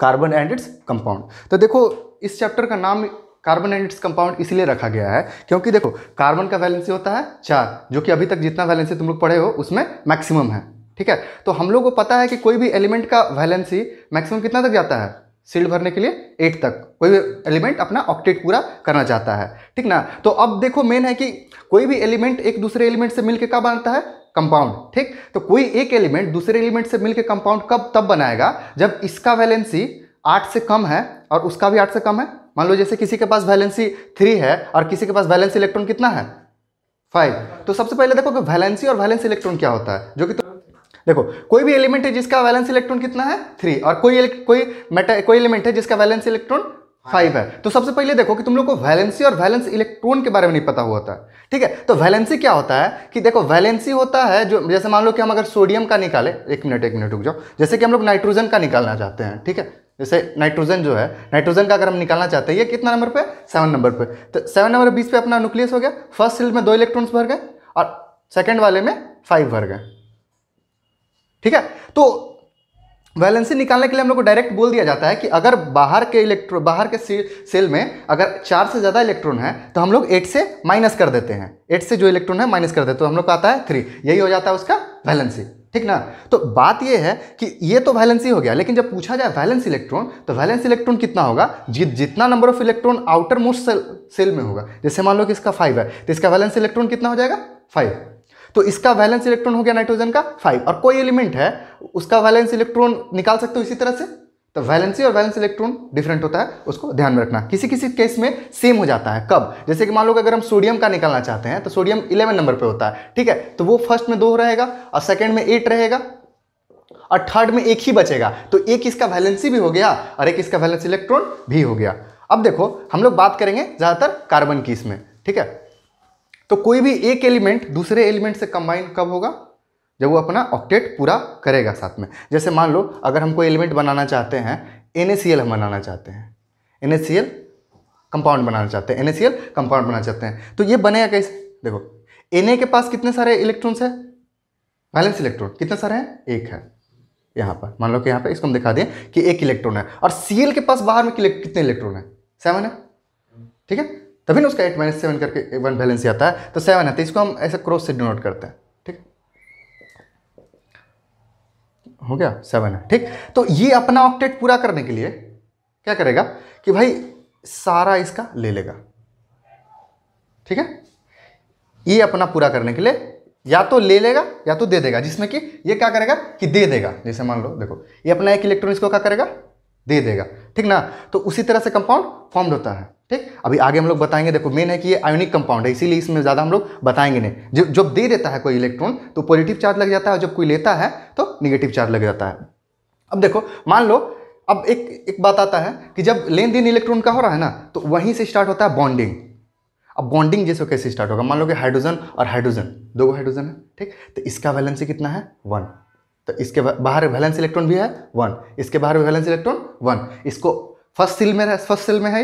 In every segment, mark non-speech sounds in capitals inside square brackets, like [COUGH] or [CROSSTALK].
Carbon and its compound तो देखो इस चैप्टर का नाम कार्बन एंड इट्स कंपाउंड इसलिए रखा गया है क्योंकि देखो कार्बन का वैलेंसी होता है चार जो कि अभी तक जितना वैलेंसी तुम लोग पढ़े हो उसमें मैक्सिमम है ठीक है तो हम लोग को पता है कि कोई भी एलिमेंट का वैलेंसी मैक्सिमम कितना तक जाता है सील्ड भरने के लिए एट तक कोई भी एलिमेंट अपना ऑक्टेट पूरा करना चाहता है ठीक ना तो अब देखो मेन है कि कोई भी एलिमेंट एक दूसरे एलिमेंट से मिलकर कब बनता है कंपाउंड ठीक तो कोई एक एलिमेंट दूसरे एलिमेंट से मिलकर कंपाउंड कब तब बनाएगा जब इसका वैलेंसी आठ से कम है और उसका भी आठ से कम है मान लो जैसे किसी के पास वैलेंसी थ्री है और किसी के पास वैलेंस इलेक्ट्रॉन कितना है फाइव तो सबसे पहले देखो कि वैलेंसी और वैलेंस इलेक्ट्रॉन क्या होता है जो कि तो देखो कोई भी एलिमेंट है जिसका वैलेंस इलेक्ट्रॉन कितना है थ्री और कोई कोई मेटा कोई एलिमेंट है जिसका वैलेंस इलेक्ट्रॉन फाइव है तो सबसे पहले देखो कि तुम लोग को वैलेंसी और वैलेंस इलेक्ट्रॉन के बारे में नहीं पता हुआ होता है ठीक है तो वैलेंसी क्या होता है कि देखो वैलेंसी होता है जो जैसे मान लो कि हम अगर सोडियम का निकाले एक मिनट एक मिनट रुक जाओ जैसे कि हम लोग नाइट्रोजन का निकालना चाहते हैं ठीक है जैसे नाइट्रोजन जो है नाइट्रोजन का अगर हम निकालना चाहते हैं ये कितना नंबर पर सेवन नंबर पर तो सेवन नंबर बीस पे अपना न्यूक्लियस हो गया फर्स्ट सेल में दो इलेक्ट्रॉन्स भर गए और सेकेंड वाले में फाइव भर गए ठीक है तो वैलेंसी निकालने के लिए हम लोग को डायरेक्ट बोल दिया जाता है कि अगर बाहर के इलेक्ट्रो बाहर के सेल में अगर चार से ज़्यादा इलेक्ट्रॉन है तो हम लोग एट से माइनस कर देते हैं एट से जो इलेक्ट्रॉन है माइनस कर देते हैं तो हम लोग का आता है थ्री यही हो जाता है उसका वैलेंसी ठीक ना तो बात यह है कि ये तो वैलेंसी हो गया लेकिन जब पूछा जाए वैलेंस इलेक्ट्रॉन तो वैलेंस इलेक्ट्रॉन कितना होगा जि, जितना number of electron outermost shell में होगा जैसे मान लो कि इसका फाइव है तो इसका वैलेंस इलेक्ट्रॉन कितना हो जाएगा फाइव तो इसका वैलेंस इलेक्ट्रॉन हो गया नाइट्रोजन का फाइव और कोई एलिमेंट है उसका वैलेंस इलेक्ट्रॉन निकाल सकते हो इसी तरह से तो वैलेंसी और वैलेंस इलेक्ट्रॉन डिफरेंट होता है उसको ध्यान में रखना किसी किसी केस में सेम हो जाता है कब जैसे कि मान लो अगर हम सोडियम का निकालना चाहते हैं तो सोडियम इलेवन नंबर पर होता है ठीक है तो वो फर्स्ट में दो रहेगा और सेकेंड में एट रहेगा और थर्ड में एक ही बचेगा तो एक इसका वैलेंसी भी हो गया और एक इसका वैलेंस इलेक्ट्रॉन भी हो गया अब देखो हम लोग बात करेंगे ज़्यादातर कार्बन की इसमें ठीक है तो कोई भी एक एलिमेंट दूसरे एलिमेंट से कंबाइन कब होगा जब वो अपना ऑक्टेट पूरा करेगा साथ में जैसे मान लो अगर हम कोई एलिमेंट बनाना चाहते हैं एन हम बनाना चाहते हैं एन कंपाउंड बनाना चाहते हैं एन कंपाउंड बनाना चाहते हैं तो ये बनेगा कैसे देखो एन के पास कितने सारे इलेक्ट्रॉन्स है बैलेंस इलेक्ट्रॉन कितने सारे हैं एक है यहाँ पर मान लो कि यहाँ पर इसको हम दिखा दें कि एक इलेक्ट्रॉन है और सी के पास बाहर में कितने इलेक्ट्रॉन है सेवन है ठीक है तभी ना उसका एट माइनस सेवन करके वन बैलेंस ही आता है तो सेवन आता है इसको हम ऐसे क्रॉस से डिनोट करते हैं ठीक हो गया सेवन है ठीक तो ये अपना ऑक्टेट पूरा करने के लिए क्या करेगा कि भाई सारा इसका ले लेगा ठीक है ये अपना पूरा करने के लिए या तो ले लेगा या तो दे देगा जिसमें कि ये क्या करेगा कि दे देगा जैसे मान लो देखो ये अपना एक इलेक्ट्रॉन इसको क्या करेगा दे देगा ठीक ना तो उसी तरह से कंपाउंड फॉर्म्ड होता है ठीक अभी आगे हम लोग बताएंगे देखो मेन है कि ये आयोनिक कंपाउंड है इसीलिए इसमें ज़्यादा हम लोग बताएंगे नहीं जब जब दे देता है कोई इलेक्ट्रॉन तो पॉजिटिव चार्ज लग जाता है जब कोई लेता है तो निगेटिव चार्ज लग जाता है अब देखो मान लो अब एक एक बात आता है कि जब लेन देन इलेक्ट्रॉन का हो रहा है ना तो वहीं से स्टार्ट होता है बॉन्डिंग अब बॉन्डिंग जैसे कैसे स्टार्ट होगा मान लो कि हाइड्रोजन और हाइड्रोजन दो हाइड्रोजन है ठीक तो इसका वैलेंसी कितना है वन तो इसके बाहर वैलेंस इलेक्ट्रॉन भी है वन इसके बाहर वैलेंस इलेक्ट्रॉन वन इसको फर्स्ट सेल में है फर्स्ट सेल में है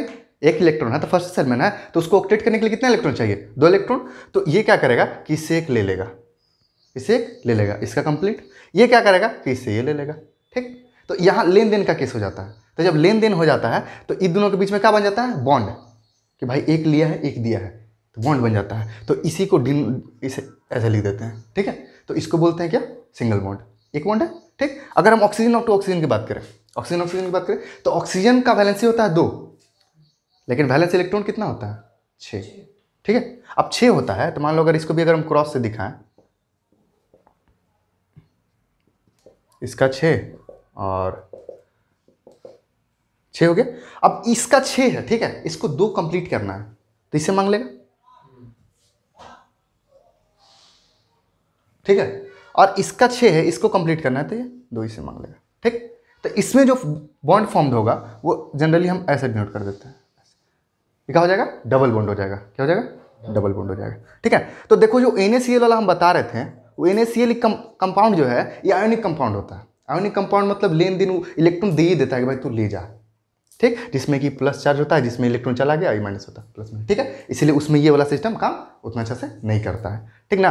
एक इलेक्ट्रॉन है तो फर्स्ट सेल में ना है तो उसको ऑक्टेट करने के लिए कितना इलेक्ट्रॉन चाहिए दो इलेक्ट्रॉन तो ये क्या करेगा कि इसे एक ले लेगा इसे एक ले लेगा इसका कंप्लीट ये क्या करेगा कि इससे ये ले लेगा ठीक तो यहाँ लेन देन का केस हो जाता है तो जब लेन देन हो जाता है तो इन दोनों के बीच में क्या बन जाता है बॉन्ड कि भाई एक लिया है एक दिया है तो बॉन्ड बन जाता है तो इसी को डिन इसे ऐसे लिख देते हैं ठीक है तो इसको बोलते हैं क्या सिंगल बॉन्ड एक बॉन्ड है ठीक अगर हम ऑक्सीजन ऑफ टू ऑक्सीजन की बात करें ऑक्सीजन ऑक्सीजन की बात करें तो ऑक्सीजन का वैलेंसी होता है दो लेकिन वैलेंस इलेक्ट्रॉन कितना होता है छः ठीक है अब छः होता है तो मान लो अगर इसको भी अगर हम क्रॉस से दिखाएं इसका छः और छः हो गया अब इसका छः है ठीक है इसको दो कंप्लीट करना है तो इसे मांग लेगा ठीक है और इसका छः है इसको कंप्लीट करना है तो ये दो ही से मांग लेगा ठीक तो इसमें जो बॉन्ड फॉर्म्ड होगा वो जनरली हम ऐसे डिनोट कर देते हैं ये क्या हो जाएगा डबल बॉन्ड हो जाएगा क्या हो जाएगा डबल बॉन्ड हो जाएगा ठीक है तो देखो जो एन वाला हम बता रहे थे वो एन कंपाउंड जो है ये आयोनिक कंपाउंड होता है आयोनिक कंपाउंड मतलब लेन देन इलेक्ट्रॉन दे ही देता है कि भाई तू ले जा ठीक जिसमें कि प्लस चार्ज होता है जिसमें इलेक्ट्रॉन चला गया माइनस होता है प्लस में ठीक है इसलिए उसमें ये वाला सिस्टम काम उतना अच्छा से नहीं करता है ठीक ना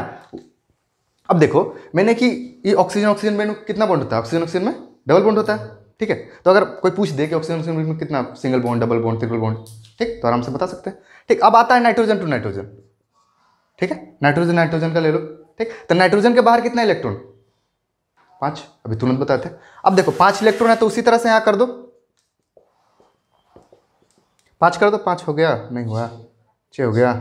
अब देखो मैंने कि ये ऑक्सीजन ऑक्सीजन में कितना बॉन्ड होता है ऑक्सीजन ऑक्सीजन में डबल बॉन्ड होता है ठीक है तो अगर कोई पूछ दे कि ऑक्सीजन ऑक्सीजन में कितना single bond double bond triple bond ठीक तो आराम से बता सकते हैं ठीक अब आता है नाइट्रोजन टू नाइट्रोजन ठीक है नाइट्रोजन नाइट्रोजन का ले लो ठीक तो नाइट्रोजन के बाहर कितना इलेक्ट्रॉन पांच अभी तुरंत बताते हैं अब देखो पांच इलेक्ट्रॉन है तो उसी तरह से यहां कर दो पांच कर दो पांच हो गया नहीं हुआ छः हो गया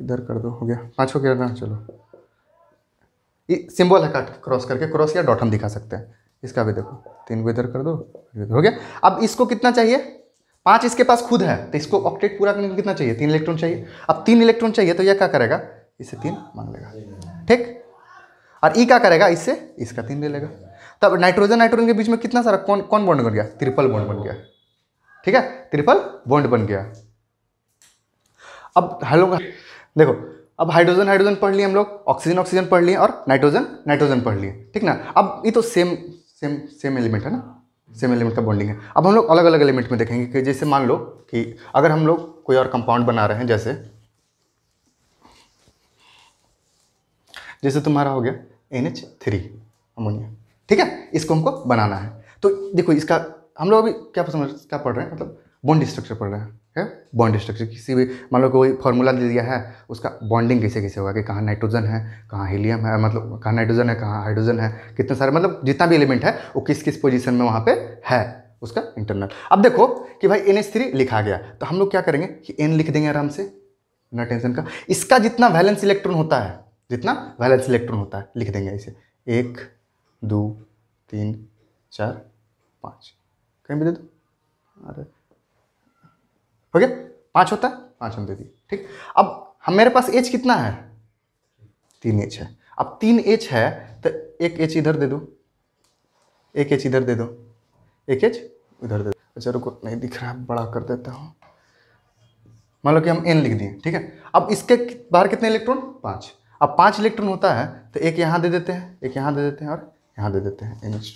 इधर कर दो हो गया पाँच पाँचों गिरना चलो ये सिंबल है कट क्रॉस करके क्रॉस या डॉट हम दिखा सकते हैं इसका भी देखो तीन को इधर कर दो हो गया अब इसको कितना चाहिए पाँच इसके पास खुद है तो इसको ऑक्टेट पूरा करने को कितना चाहिए तीन इलेक्ट्रॉन चाहिए अब तीन इलेक्ट्रॉन चाहिए तो यह क्या करेगा इससे तीन मांग लेगा ठीक और ई क्या करेगा इससे इसका तीन ले लेगा तब नाइट्रोजन नाइट्रोजन के बीच में कितना सारा कौन कौन बॉन्ड बन गया त्रिपल बॉन्ड बन गया ठीक है त्रिपल बॉन्ड बन गया अब हेलो देखो अब हाइड्रोजन हाइड्रोजन पढ़ लिए हम लोग ऑक्सीजन ऑक्सीजन पढ़ लिए और नाइट्रोजन नाइट्रोजन पढ़ लिए ठीक ना अब ये तो सेम सेम सेम एलिमेंट है ना सेम एलिमेंट का बॉन्डिंग है अब हम लोग अलग अलग एलिमेंट में देखेंगे कि जैसे मान लो कि अगर हम लोग कोई और कंपाउंड बना रहे हैं जैसे जैसे तुम्हारा हो गया एन एच थ्री अमोनिया ठीक है इसको हमको बनाना है तो देखो इसका हम लोग अभी क्या समझ क्या पढ़ रहे हैं मतलब बॉन्ड स्ट्रक्चर पढ़ रहे हैं है बॉन्ड स्ट्रक्चर किसी भी मान लो कोई फॉर्मूला दे दिया है उसका बॉन्डिंग कैसे कैसे होगा कि कहाँ नाइट्रोजन है कहाँ हीलियम है मतलब कहाँ नाइट्रोजन है कहाँ हाइड्रोजन है कितने सारे मतलब जितना भी एलिमेंट है वो किस किस पोजिशन में वहाँ पर है उसका इंटरनल अब देखो कि भाई एन थ्री लिखा गया तो हम लोग क्या करेंगे कि एन लिख देंगे आराम से बिना टेंशन का इसका जितना वैलेंस इलेक्ट्रॉन होता है जितना वैलेंस इलेक्ट्रॉन होता है लिख देंगे इसे एक दो तीन चार पाँच कहीं भी दे दो अरे हो गया पाँच होता है पाँच हम दे दिए ठीक अब हम मेरे पास एच कितना है तीन एच है अब तीन एच है तो एक एच इधर दे दो एक एच इधर दे दो एक एच उधर दे दो अच्छा रुको नहीं दिख रहा है बड़ा कर देता हूँ मान लो कि हम एन लिख दिए ठीक है अब इसके बाहर कितने इलेक्ट्रॉन पाँच अब पाँच इलेक्ट्रॉन होता है तो एक यहाँ दे देते हैं एक यहाँ दे देते हैं और यहाँ दे देते हैं एन एच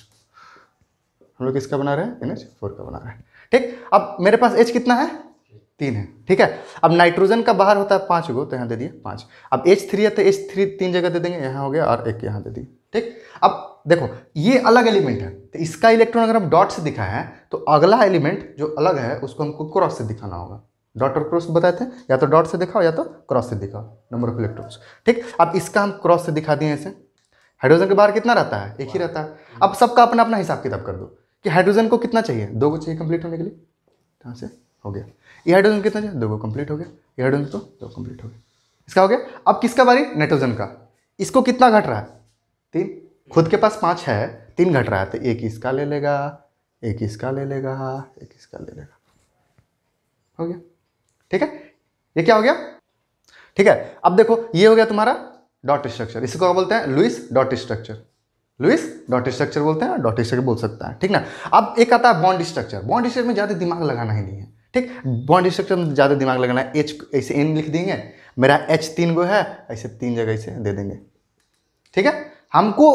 हम लोग किसका बना रहे हैं एन एच फोर का बना रहे हैं ठीक अब मेरे पास एच कितना है तीन है ठीक है अब नाइट्रोजन का बाहर होता है पांच गो तो यहाँ दे दिए पांच अब एच थ्री है तो एच थ्री तीन जगह दे देंगे यहाँ हो गया और एक यहाँ दे दिए ठीक अब देखो ये अलग एलिमेंट है तो इसका इलेक्ट्रॉन अगर हम डॉट से दिखा है तो अगला एलिमेंट जो अलग है उसको हमको क्रॉस से दिखाना होगा डॉट और क्रॉस बताए थे या तो डॉट से दिखाओ या तो क्रॉस से दिखाओ नंबर ऑफ इलेक्ट्रॉन्स ठीक अब इसका हम क्रॉस से दिखा दिए ऐसे हाइड्रोजन के बाहर कितना रहता है एक ही रहता है अब सबका अपना अपना हिसाब किताब कर दो कि हाइड्रोजन को कितना चाहिए दो को चाहिए कंप्लीट होने के लिए कहाँ से हो गया ये हाइड्रोजन कितना चाहिए दो कंप्लीट हो गया ये हाइड्रोजन दो कंप्लीट हो गया इसका हो गया अब किसका बारी नाइट्रोजन का इसको कितना घट रहा है तीन खुद के पास पाँच है तीन घट रहा है तो एक इसका ले लेगा एक इसका ले लेगा एक इसका ले लेगा हो गया ठीक है ये क्या हो गया ठीक है अब देखो ये हो गया तुम्हारा डॉट स्ट्रक्चर इसको क्या बोलते हैं Lewis dot structure Lewis dot structure बोलते हैं डॉट स्ट्रक्चर बोल सकता है ठीक ना अब एक आता है बॉन्ड स्ट्रक्चर बॉन्ड स्ट्रक्चर में ज़्यादा दिमाग लगाना ही नहीं है ठीक बॉन्ड स्ट्रक्चर में ज़्यादा दिमाग लगाना है एच ऐसे एन लिख देंगे मेरा एच तीन गो है ऐसे तीन जगह ऐसे दे देंगे ठीक है हमको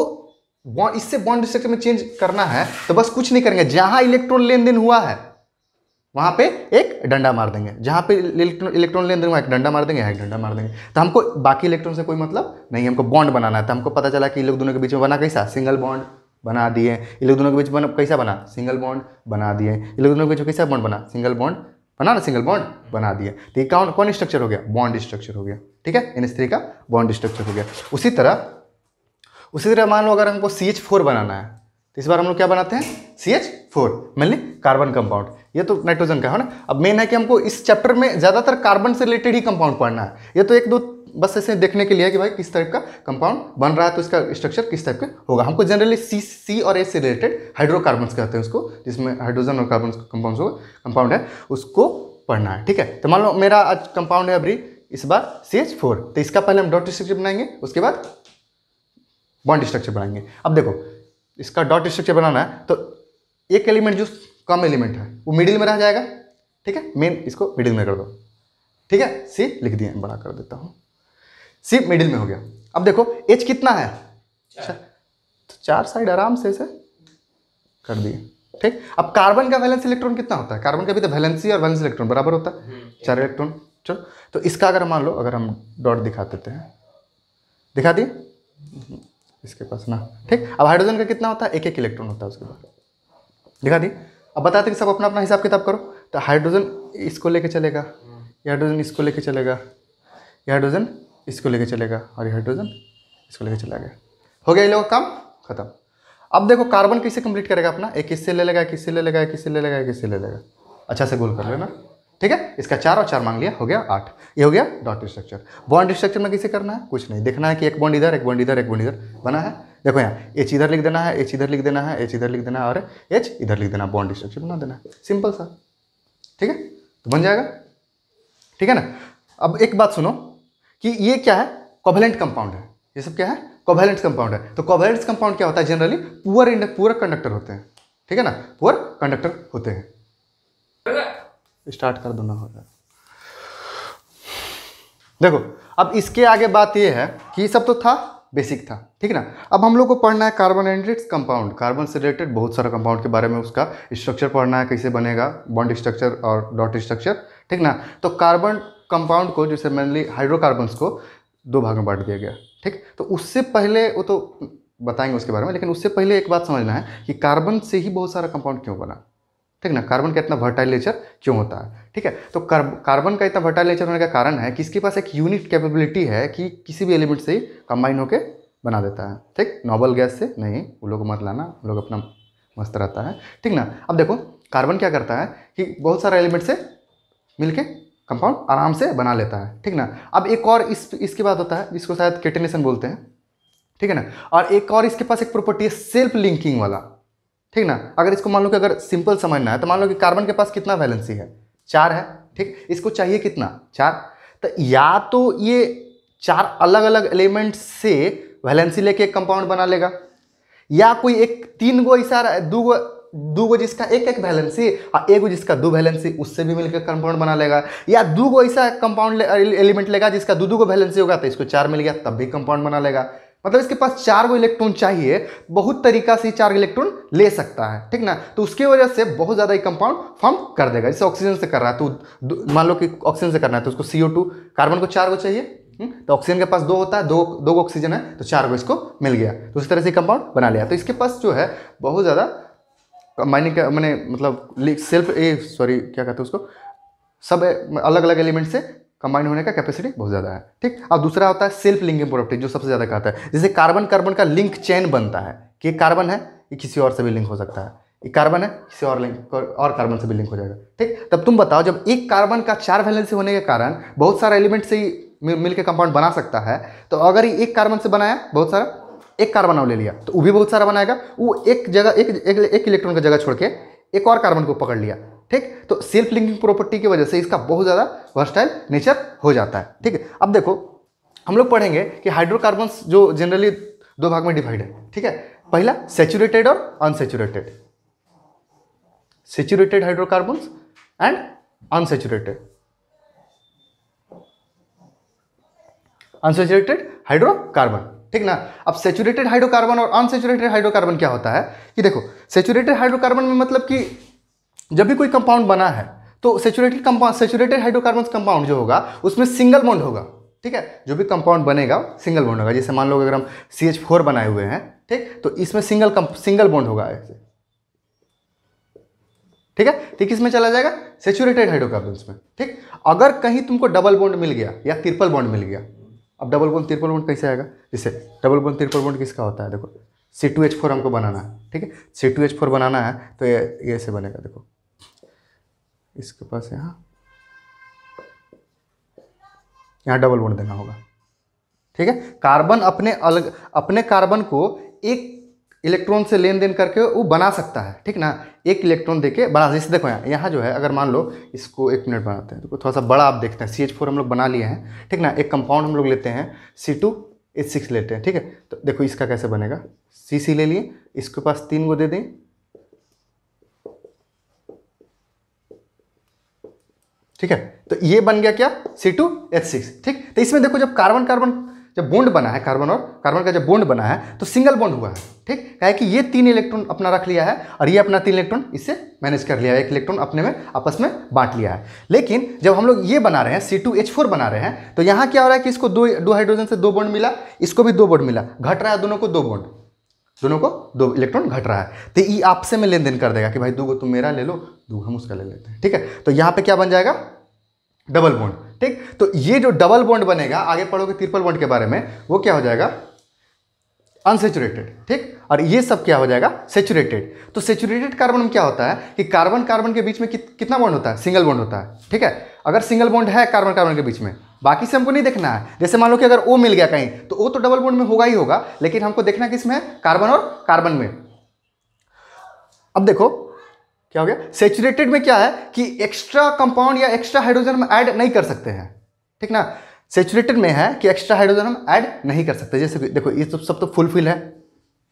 बॉन्ड इससे बॉन्ड स्ट्रक्चर में चेंज करना है तो बस कुछ नहीं करेंगे जहाँ इलेक्ट्रॉन लेन देन हुआ है वहाँ पे एक डंडा मार देंगे जहाँ पे इलेक्ट्रॉन इलेक्ट्रॉन लेन देन हुआ एक डंडा मार देंगे यहाँ एक डंडा मार देंगे तो हमको बाकी इलेक्ट्रॉन से कोई मतलब नहीं हमको बॉन्ड बनाना है तो हमको पता चला कि लोग दोनों के बीच में बना कैसा सिंगल बॉन्ड बना दिए ये लोग दोनों के बीच बन कैसा बना सिंगल बॉन्ड बना दिए ये लोग दोनों के बीच कैसा बॉन्ड बना सिंगल बॉन्ड बना ना सिंगल बॉन्ड बना दिए तो कौन कौन स्ट्रक्चर हो गया बॉन्ड स्ट्रक्चर हो गया ठीक है एन थ्री का बॉन्ड स्ट्रक्चर हो गया उसी तरह उसी तरह मान लो अगर हमको सी एच फोर बनाना है तो इस बार हम लोग क्या बनाते हैं C H four mainly carbon compound ये तो नाइट्रोजन का है ना अब मेन है कि हमको इस चैप्टर में ज़्यादातर कार्बन से रिलेटेड ही कंपाउंड पढ़ना है ये तो एक दो बस ऐसे देखने के लिए कि भाई किस टाइप का कंपाउंड बन रहा है तो इसका स्ट्रक्चर किस टाइप का होगा हमको जनरली सी सी और ए से रिलेटेड हाइड्रोकार्बन कहते हैं उसको जिसमें हाइड्रोजन और कार्बन कंपाउंड होगा कंपाउंड है उसको पढ़ना है ठीक है तो मान लो मेरा आज कंपाउंड है अभी इस बार सी एच फोर तो इसका पहले हम डॉट स्ट्रक्चर बनाएंगे उसके बाद बॉन्ड स्ट्रक्चर बनाएंगे अब देखो इसका डॉट स्ट्रक्चर बनाना है तो एक एलिमेंट जो कम एलिमेंट है वो मिडिल में रह जाएगा ठीक है मेन इसको मिडिल में कर दो ठीक है सी लिख दिया बड़ा कर देता हूँ सी मिडिल में हो गया अब देखो एच कितना है चार, अच्छा, तो चार साइड आराम से इसे कर दिए ठीक अब कार्बन का वैलेंस इलेक्ट्रॉन कितना होता है कार्बन का भी तो वैलेंसी और वैलेंस इलेक्ट्रॉन बराबर होता है हम्म, चार इलेक्ट्रॉन चलो तो इसका अगर मान लो अगर हम डॉट दिखा देते हैं दिखा दिए इसके पास ना ठीक अब हाइड्रोजन का कितना होता है एक एक इलेक्ट्रॉन होता है उसके बाद दिखा दिए अब बताते कि सब अपना अपना हिसाब किताब करो तो हाइड्रोजन इसको लेके चलेगा हाइड्रोजन हम्म। इसको लेके चलेगा हाइड्रोजन इसको लेके चलेगा और ये हाइड्रोजन इसको लेके चला गया हो गया ये लोग काम खत्म अब देखो कार्बन किससे कंप्लीट करेगा अपना एक किससे ले लेगा किससे ले लेगा किससे ले लेगा किससे ले लेगा अच्छा से गोल कर लेना ठीक है इसका चार और चार मांग लिया हो गया आठ ये हो गया डॉट स्ट्रक्चर बॉन्ड स्ट्रक्चर में किसे करना है कुछ नहीं देखना है कि एक बॉन्ड इधर एक बॉन्ड इधर एक बॉन्ड इधर बना है देखो यहाँ एच इधर लिख देना है एच इधर लिख देना है एच इधर लिख देना है और एच इधर लिख देना बॉन्ड स्ट्रक्चर बना देना सिंपल सा ठीक है तो बन जाएगा ठीक है ना अब एक बात सुनो कि ये क्या है कोवेलेंट कंपाउंड है ये सब क्या है कोवेलेंट कंपाउंड है तो कोवेलेंट कंपाउंड क्या होता है जनरली पुअर पुअर कंडक्टर होते हैं ठीक है ना पुअर कंडक्टर होते हैं स्टार्ट कर दो ना होगा देखो अब इसके आगे बात ये है कि सब तो था बेसिक था ठीक ना अब हम लोग को पढ़ना है कार्बन एंड्रिट्स कंपाउंड कार्बन से रिलेटेड बहुत सारा कंपाउंड के बारे में उसका स्ट्रक्चर पढ़ना है कैसे बनेगा बॉन्ड स्ट्रक्चर और डॉट स्ट्रक्चर ठीक ना तो कार्बन कंपाउंड को जिसे मेनली हाइड्रोकार्बन्स को दो भाग में बांट दिया गया ठीक तो उससे पहले वो तो बताएंगे उसके बारे में लेकिन उससे पहले एक बात समझना है कि कार्बन से ही बहुत सारा कंपाउंड क्यों बना ठीक ना कार्बन का इतना वर्टाइल नेचर क्यों होता है ठीक है तो कार्बन का इतना वर्टाइल नेचर होने का कारण है कि इसके पास एक यूनिक कैपेबिलिटी है कि किसी भी एलिमेंट से ही कंबाइन होकर बना देता है ठीक नॉबल गैस से नहीं वो लोग मत लाना वो लोग अपना मस्त रहता है ठीक ना अब देखो कार्बन क्या करता है कि बहुत सारा एलिमेंट से मिलके कंपाउंड आराम से बना लेता है ठीक ना अब एक और इस इसके बाद होता है जिसको शायद केटेनेशन बोलते हैं ठीक है ना और एक और इसके पास एक प्रॉपर्टी है सेल्फ लिंकिंग वाला ठीक ना अगर इसको मान लो कि अगर सिंपल समझना है तो मान लो कि कार्बन के पास कितना वैलेंसी है चार है ठीक इसको चाहिए कितना चार तो या तो ये चार अलग अलग एलिमेंट से वैलेंसी लेके एक कंपाउंड बना लेगा या कोई एक तीन गो ऐसा दो गो दो गो जिसका एक एक वैलेंसी और एक गो जिसका दो वैलेंसी उससे भी मिलकर कंपाउंड बना लेगा या दो गो ऐसा कंपाउंड एलिमेंट लेगा जिसका दो दो गो वैलेंसी होगा तो इसको चार मिल गया तब भी कंपाउंड बना लेगा मतलब इसके पास चार गो इलेक्ट्रॉन चाहिए बहुत तरीका से चार इलेक्ट्रॉन ले सकता है ठीक ना तो उसकी वजह से बहुत ज़्यादा ही कंपाउंड फॉर्म कर देगा जैसे ऑक्सीजन से कर रहा है तो मान लो कि ऑक्सीजन से करना है तो उसको सी कार्बन को चार गो चाहिए हम्म? तो ऑक्सीजन के पास दो होता है दो दो ऑक्सीजन है तो चार गो इसको मिल गया तो उस तरह से कंपाउंड बना लिया तो इसके पास जो है बहुत ज़्यादा माइनिंग का मैंने मतलब सेल्फ ए सॉरी क्या कहते हैं उसको सब अलग अलग एलिमेंट से कंबाइन होने का कैपेसिटी बहुत ज़्यादा है ठीक अब दूसरा होता है सेल्फ लिंकिंग प्रॉपर्टी जो सबसे ज़्यादा कहता है जैसे कार्बन कार्बन का लिंक चैन बनता है कि एक कार्बन है ये किसी और से भी लिंक हो सकता है एक कार्बन है किसी और लिंक और कार्बन से भी लिंक हो जाएगा ठीक तब तुम बताओ जब एक कार्बन का चार वैलेंसी होने के कारण बहुत सारे एलिमेंट से ही मिलकर कंपाउंड बना सकता है तो अगर ये एक कार्बन से बनाया बहुत सारा एक कार्बन और ले लिया तो वो भी बहुत सारा बनाएगा वो एक जगह एक एक, एक इलेक्ट्रॉन का जगह छोड़ के एक और कार्बन को पकड़ लिया ठीक तो सेल्फ लिंकिंग प्रॉपर्टी की वजह से इसका बहुत ज़्यादा वर्सटाइल नेचर हो जाता है ठीक है अब देखो हम लोग पढ़ेंगे कि हाइड्रोकार्बन जो जनरली दो भाग में डिवाइड है ठीक है पहला सेचुरेटेड और unsaturated saturated hydrocarbon and unsaturated unsaturated hydrocarbon ठीक ना अब सेचुरेटेड हाइड्रोकार्बन और अनसेचुरेटेड हाइड्रोकार्बन क्या होता है कि देखो सेचुरेटेड हाइड्रोकार्बन में मतलब कि जब भी कोई कंपाउंड बना है तो saturated compound saturated hydrocarbon compound जो होगा उसमें सिंगल बॉन्ड होगा ठीक है जो भी कंपाउंड बनेगा सिंगल बॉन्ड होगा जैसे मान लो अगर हम सी एच फोर बनाए हुए हैं ठीक तो इसमें सिंगल सिंगल बॉन्ड होगा ऐसे ठीक है तो किसमें चला जाएगा सेचुरेटेड हाइड्रोकार्बन में ठीक अगर कहीं तुमको डबल बॉन्ड मिल गया या ट्रिपल बॉन्ड मिल गया अब डबल बॉन्ड त्रिपल बॉन्ड कैसे आएगा जैसे डबल बॉन्ड त्रिपल बॉन्ड किसका होता है देखो सी टू एच फोर हमको बनाना है ठीक है सी टू एच फोर बनाना है तो ये ये बनेगा देखो इसके पास यहाँ यहाँ डबल बॉन्ड देना होगा ठीक है कार्बन अपने अलग अपने कार्बन को एक इलेक्ट्रॉन से लेन देन करके वो बना सकता है ठीक ना एक इलेक्ट्रॉन देके बना जैसे देखो यहाँ यहाँ जो है अगर मान लो इसको एक मिनट बनाते हैं तो थोड़ा सा बड़ा आप देखते हैं सी एच फोर हम लोग बना लिए हैं ठीक ना एक कंपाउंड हम लोग लेते हैं सी टू एच सिक्स लेते हैं ठीक है तो देखो इसका कैसे बनेगा सी सी ले लिए इसके पास तीन को दे दें ठीक है तो ये बन गया क्या सी टू एच सिक्स ठीक तो इसमें देखो जब कार्बन कार्बन जब बोंड बना है कार्बन और कार्बन का जब बोंड बना है तो सिंगल बॉन्ड हुआ है ठीक क्या कि ये तीन इलेक्ट्रॉन अपना रख लिया है और ये अपना तीन इलेक्ट्रॉन इससे मैनेज कर लिया है एक इलेक्ट्रॉन अपने में आपस में बांट लिया है लेकिन जब हम लोग ये बना रहे हैं सी टू एच फोर बना रहे हैं तो यहाँ क्या हो रहा है कि इसको दो दो हाइड्रोजन से दो बॉन्ड मिला इसको भी दो बोंड मिला घट रहा है दोनों को दो बोंड दोनों को दो इलेक्ट्रॉन घट रहा है तो ये आपसे में लेन देन कर देगा कि भाई दो को तुम मेरा ले लो दो हम उसका ले लेते हैं ठीक है तो यहाँ पे क्या बन जाएगा डबल बोंड ठीक तो ये जो डबल बॉन्ड बनेगा आगे पढ़ोगे ट्रिपल बॉन्ड के बारे में वो क्या हो जाएगा अनसेचुरेटेड ठीक और ये सब क्या हो जाएगा सेचुरेटेड तो सेचुरेटेड कार्बन में क्या होता है कि कार्बन कार्बन के बीच में कि, कितना बॉन्ड होता है सिंगल बॉन्ड होता है ठीक है अगर सिंगल बॉन्ड है कार्बन कार्बन के बीच में बाकी से हमको नहीं देखना है जैसे मान लो कि अगर ओ मिल गया कहीं तो ओ तो डबल बॉन्ड में होगा ही होगा लेकिन हमको देखना किसमें कार्बन और कार्बन में अब देखो क्या हो गया सेचुरेटेड में क्या है कि एक्स्ट्रा कंपाउंड या एक्स्ट्रा हाइड्रोजन हम ऐड नहीं कर सकते हैं ठीक ना सेचुरेटेड में है कि एक्स्ट्रा हाइड्रोजन हम ऐड नहीं कर सकते जैसे देखो ये सब सब तो फुलफिल है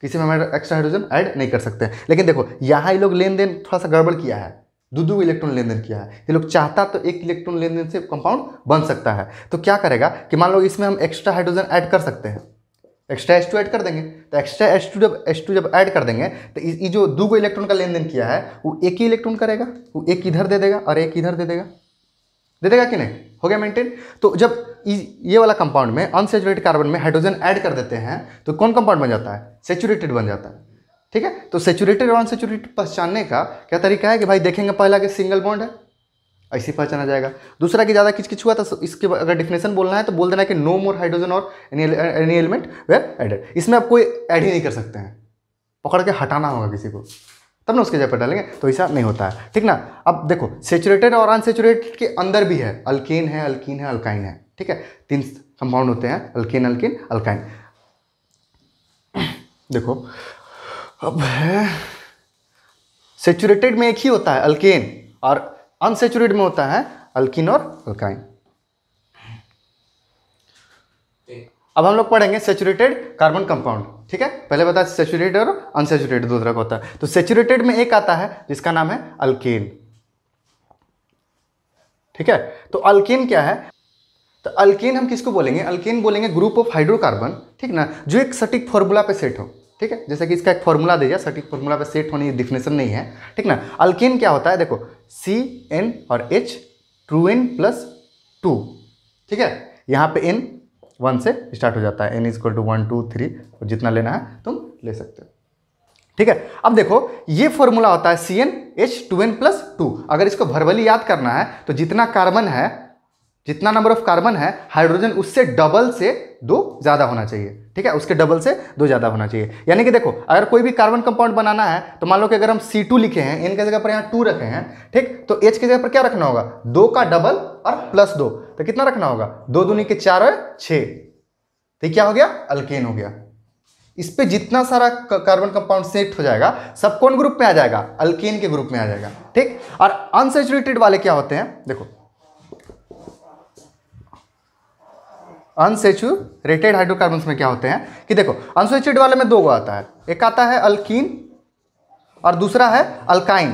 किसी में हम एक्स्ट्रा हाइड्रोजन ऐड नहीं कर सकते हैं लेकिन देखो यहाँ ये लोग लेन देन थोड़ा सा गड़बड़ किया है दो दो इलेक्ट्रॉन लेन देन किया है ये लोग चाहता तो एक इलेक्ट्रॉन लेन देन से कंपाउंड बन सकता है तो क्या करेगा कि मान लो इसमें हम एक्स्ट्रा हाइड्रोजन ऐड कर सकते हैं एक्स्ट्रा एस टू ऐड कर देंगे तो एक्स्ट्रा एस टू जब एस टू जब ऐड कर देंगे तो ये जो दो गो इलेक्ट्रॉन का लेन देन किया है वो एक ही इलेक्ट्रॉन करेगा वो एक इधर दे देगा और एक इधर दे देगा दे देगा कि नहीं हो गया मेंटेन तो जब ये वाला कंपाउंड में अनसेचुरेटेड कार्बन में हाइड्रोजन ऐड कर देते हैं तो कौन कंपाउंड बन जाता है सेचुरेटेड बन जाता है ठीक है तो सेचुरेटेड और अनसेचुरेटेड पहचानने का क्या तरीका है कि भाई देखेंगे पहला कि सिंगल बॉन्ड है ऐसे पहचाना जाएगा दूसरा कि ज़्यादा किच हुआ तो इसके अगर डिफिनेशन बोलना है तो बोल देना कि नो मोर हाइड्रोजन और एनी एलिमेंट वेर एडेड इसमें आप कोई ऐड ही नहीं कर सकते हैं पकड़ के हटाना होगा किसी को तब ना उसके जगह पर डालेंगे तो ऐसा नहीं होता है ठीक ना अब देखो सेचुरेटेड और अनसेचुरेटेड के अंदर भी है अल्केन है अल्कीन है अल्काइन है ठीक है तीन कंपाउंड होते हैं अल्केन अल्किन अल्काइन देखो अब है सेचुरेटेड में एक ही होता है अल्केन और अनसेचुरेट में होता है अल्किन और अल्काइन अब हम लोग पढ़ेंगे सेचुरेटेड कार्बन कंपाउंड ठीक है पहले बता सेचुरेटेड और अनसेचुरेटेड दो तरह का होता है तो सेचुरेटेड में एक आता है जिसका नाम है अल्किन ठीक है तो अल्किन क्या है तो अल्किन हम किसको बोलेंगे अल्किन बोलेंगे ग्रुप ऑफ हाइड्रोकार्बन ठीक ना जो एक सटीक फॉर्मूला पे सेट हो ठीक है जैसे कि इसका एक फॉर्मूला दे सटीक फॉर्मूला पे सेट होने की डिफिनेशन नहीं है ठीक ना अल्किन क्या होता है देखो सी एन और H two N plus two ठीक है यहाँ पे एन वन से स्टार्ट हो जाता है N is two one two three और जितना लेना है तुम ले सकते हो ठीक है अब देखो ये फॉर्मूला होता है C N H two N plus two अगर इसको भरवली याद करना है तो जितना कार्बन है जितना नंबर ऑफ कार्बन है हाइड्रोजन उससे डबल से दो ज़्यादा होना चाहिए ठीक है उसके डबल से दो ज़्यादा होना चाहिए यानी कि देखो अगर कोई भी कार्बन कंपाउंड बनाना है तो मान लो कि अगर हम सी टू लिखे हैं एन के जगह पर यहाँ टू रखे हैं ठीक तो एच की जगह पर क्या रखना होगा दो का डबल और प्लस दो तो कितना रखना होगा दो दूनी के चार और छः तो क्या हो गया अल्केन हो गया इस पर जितना सारा कार्बन कंपाउंड सेट हो जाएगा सब कौन ग्रुप में आ जाएगा अल्केन के ग्रुप में आ जाएगा ठीक और अनसेचुरेटेड वाले क्या होते हैं देखो अनसेचुरेटेड हाइड्रोकार्बन में क्या होते हैं कि देखो अनसेचुरेटेड वाले में दो गो आता है एक आता है अल्किन और दूसरा है अल्काइन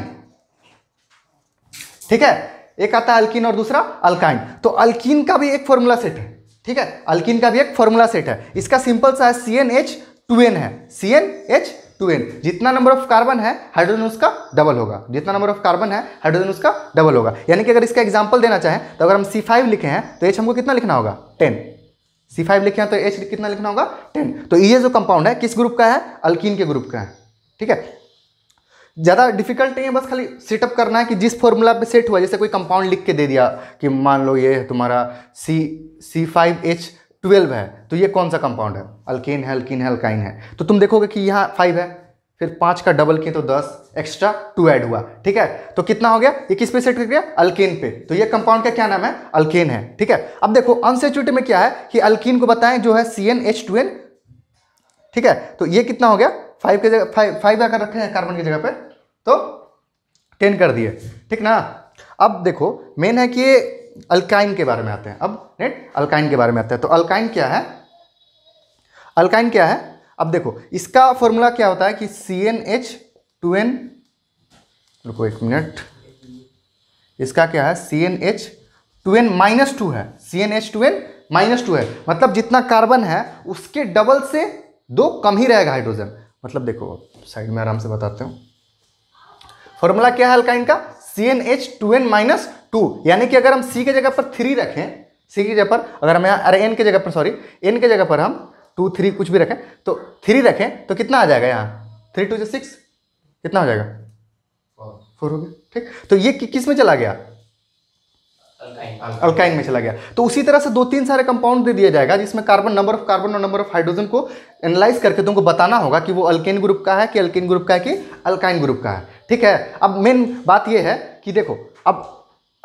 ठीक है एक आता है अल्किन और दूसरा अल्काइन तो अल्किन का भी एक फॉर्मूला सेट है ठीक है अल्किन का भी एक फॉर्मूला सेट है इसका सिंपल सा है C N H two N है C N H two N जितना नंबर ऑफ कार्बन है हाइड्रोजन उसका डबल होगा जितना नंबर ऑफ कार्बन है हाइड्रोजन उसका डबल होगा यानी कि अगर इसका एग्जाम्पल देना चाहें तो अगर हम सी फाइव लिखे हैं तो एच हमको कितना लिखना होगा टेन सी फाइव लिखे हैं तो एच कितना लिखना होगा टेन तो ये जो कंपाउंड है किस ग्रुप का है अल्किन के ग्रुप का है ठीक है ज़्यादा डिफिकल्ट नहीं है बस खाली सेटअप करना है कि जिस फॉर्मूला पे सेट हुआ जैसे कोई कंपाउंड लिख के दे दिया कि मान लो ये तुम्हारा C C five H twelve है तो ये कौन सा कंपाउंड है अल्किन है अल्किन है अल्काइन है तो तुम देखोगे कि यहाँ फाइव है फिर पाँच का डबल किए तो दस एक्स्ट्रा टू ऐड हुआ ठीक है तो कितना हो गया ये किस पे सेट कर गया अल्केन पे तो ये कंपाउंड का क्या नाम है अल्केन है ठीक है अब देखो अनसेचुरेटेड में क्या है कि अल्कीन को बताएं जो है C N H two N ठीक है तो ये कितना हो गया फाइव के जगह फाइव अगर रखे हैं कार्बन की जगह पर तो टेन कर दिए ठीक ना अब देखो मेन है कि ये अल्काइन के बारे में आते हैं अब नेट अल्काइन के बारे में आते हैं तो अल्काइन क्या है अल्काइन क्या है अब देखो इसका फॉर्मूला क्या होता है कि C N H two N रुको एक मिनट इसका क्या है C N H two N minus two है C N H two N minus two है मतलब जितना कार्बन है उसके डबल से दो कम ही रहेगा हाइड्रोजन मतलब देखो साइड में आराम से बताते हूँ फॉर्मूला क्या है अल्काइन का C N H two N minus two यानी कि अगर हम सी के जगह पर थ्री रखें सी की जगह पर अगर हम यहाँ अरे एन के जगह पर सॉरी एन के जगह पर हम टू थ्री कुछ भी रखें तो थ्री रखें तो कितना आ जाएगा यहाँ थ्री टू जो सिक्स कितना हो जाएगा फोर हो गया ठीक तो ये कि, किस में चला गया अल्काइन में चला गया तो उसी तरह से दो तीन सारे कंपाउंड दे दिया जाएगा जिसमें कार्बन नंबर ऑफ कार्बन और नंबर ऑफ हाइड्रोजन को एनालाइज करके तुमको बताना होगा कि वो अल्केन ग्रुप का है कि अल्केन ग्रुप का है कि अल्काइन ग्रुप का है ठीक है अब मेन बात ये है कि देखो अब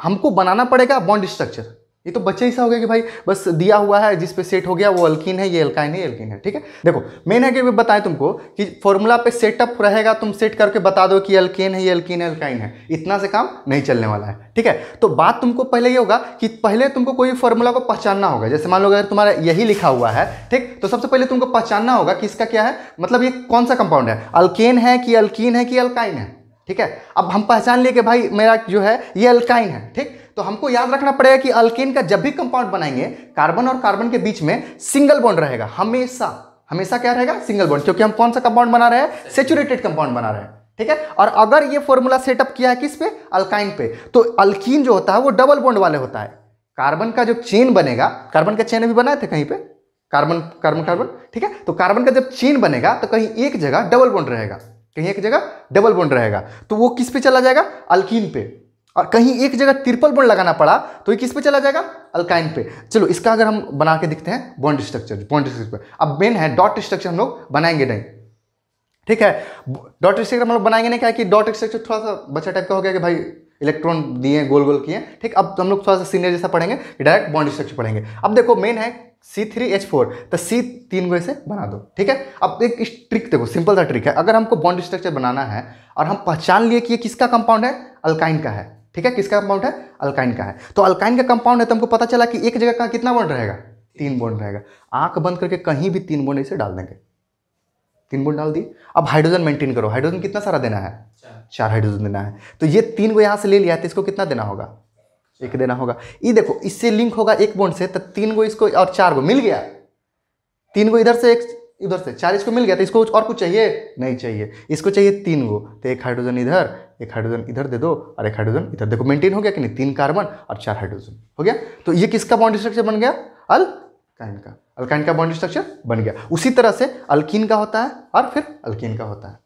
हमको बनाना पड़ेगा बॉन्ड स्ट्रक्चर ये तो बच्चा ऐसा हो गया कि भाई बस दिया हुआ है जिस पे सेट हो गया वो अल्किन है ये अल्काइन है अल्किन है ठीक है देखो मेन है कि भी बताएं तुमको कि फॉर्मूला पे सेटअप रहेगा तुम सेट करके बता दो कि अल्किन है ये अल्किन है अल्काइन है इतना से काम नहीं चलने वाला है ठीक है तो बात तुमको पहले ये होगा कि पहले तुमको कोई फॉर्मूला को पहचानना होगा जैसे मान लो अगर तुम्हारा यही लिखा हुआ है ठीक तो सबसे पहले तुमको पहचानना होगा कि इसका क्या है मतलब ये कौन सा कंपाउंड है अल्केन है कि अल्किन है कि अल्काइन है ठीक है अब हम पहचान लिए कि भाई मेरा जो है ये अल्काइन है ठीक तो हमको याद रखना पड़ेगा कि अल्केन का जब भी कंपाउंड बनाएंगे कार्बन और कार्बन के बीच में सिंगल बॉन्ड रहेगा हमेशा हमेशा क्या रहेगा सिंगल बॉन्ड क्योंकि हम कौन सा कंपाउंड बना रहे हैं सेचुरेटेड कंपाउंड बना रहे हैं ठीक है और अगर ये फॉर्मूला सेटअप किया है किस पे अल्काइन पे तो अल्कीन जो होता है वो डबल बॉन्ड वाले होता है कार्बन का जो चेन बनेगा कार्बन का चेन अभी बनाए थे कहीं पे कार्बन कार्बन कार्बन ठीक है तो कार्बन का जब चेन बनेगा तो कहीं एक जगह डबल बॉन्ड रहेगा कहीं एक जगह डबल बॉन्ड रहेगा तो वो किस पे चला जाएगा अल्कीन पे और कहीं एक जगह ट्रिपल बॉन्ड लगाना पड़ा तो ये किस पे चला जाएगा अल्काइन पे चलो इसका अगर हम बना के दिखते हैं बॉन्ड स्ट्रक्चर बॉन्ड स्ट्रक्चर अब मेन है डॉट स्ट्रक्चर हम लोग बनाएंगे नहीं ठीक है डॉट स्ट्रक्चर हम लोग बनाएंगे नहीं क्या कि डॉट स्ट्रक्चर थोड़ा सा बच्चा टाइप का हो गया कि भाई इलेक्ट्रॉन दिए गोल गोल किए ठीक अब तो हम लोग थोड़ा सा सीनियर जैसा पढ़ेंगे डायरेक्ट बॉन्ड स्ट्रक्चर पढ़ेंगे अब देखो मेन है सी थ्री एच फोर तो सी तीन गो ऐसे बना दो ठीक है अब एक ट्रिक देखो सिंपल सा ट्रिक है अगर हमको बॉन्ड स्ट्रक्चर बनाना है और हम पहचान लिए कि ये किसका कंपाउंड है अल्काइन का है ठीक है किसका कंपाउंड है अल्काइन का है तो अल्काइन का कंपाउंड है तो हमको पता चला कि एक जगह का कितना बॉन्ड रहेगा तीन बॉन्ड रहेगा आंख बंद करके कहीं भी तीन बॉन्ड ऐसे डाल देंगे तीन बॉन्ड डाल दिए अब हाइड्रोजन मेंटेन करो हाइड्रोजन कितना सारा देना है चार हाइड्रोजन देना है तो ये तीन को यहाँ से ले लिया तो इसको कितना देना होगा एक देना होगा ये देखो इससे लिंक होगा एक बॉन्ड से तो तीन गो इसको और चार गो मिल गया तीन गो इधर से एक इधर से चार इसको मिल गया तो इसको और कुछ चाहिए नहीं चाहिए इसको चाहिए तीन गो तो एक हाइड्रोजन इधर एक हाइड्रोजन इधर दे दो और एक हाइड्रोजन इधर देखो मेंटेन हो गया कि नहीं तीन कार्बन और चार हाइड्रोजन हो गया तो ये किसका बाउंड्री स्ट्रक्चर बन गया अलकाइन का अलकाइन का बाउंड्री स्ट्रक्चर बन गया उसी तरह से अल्किन का होता है और फिर अल्किन का होता है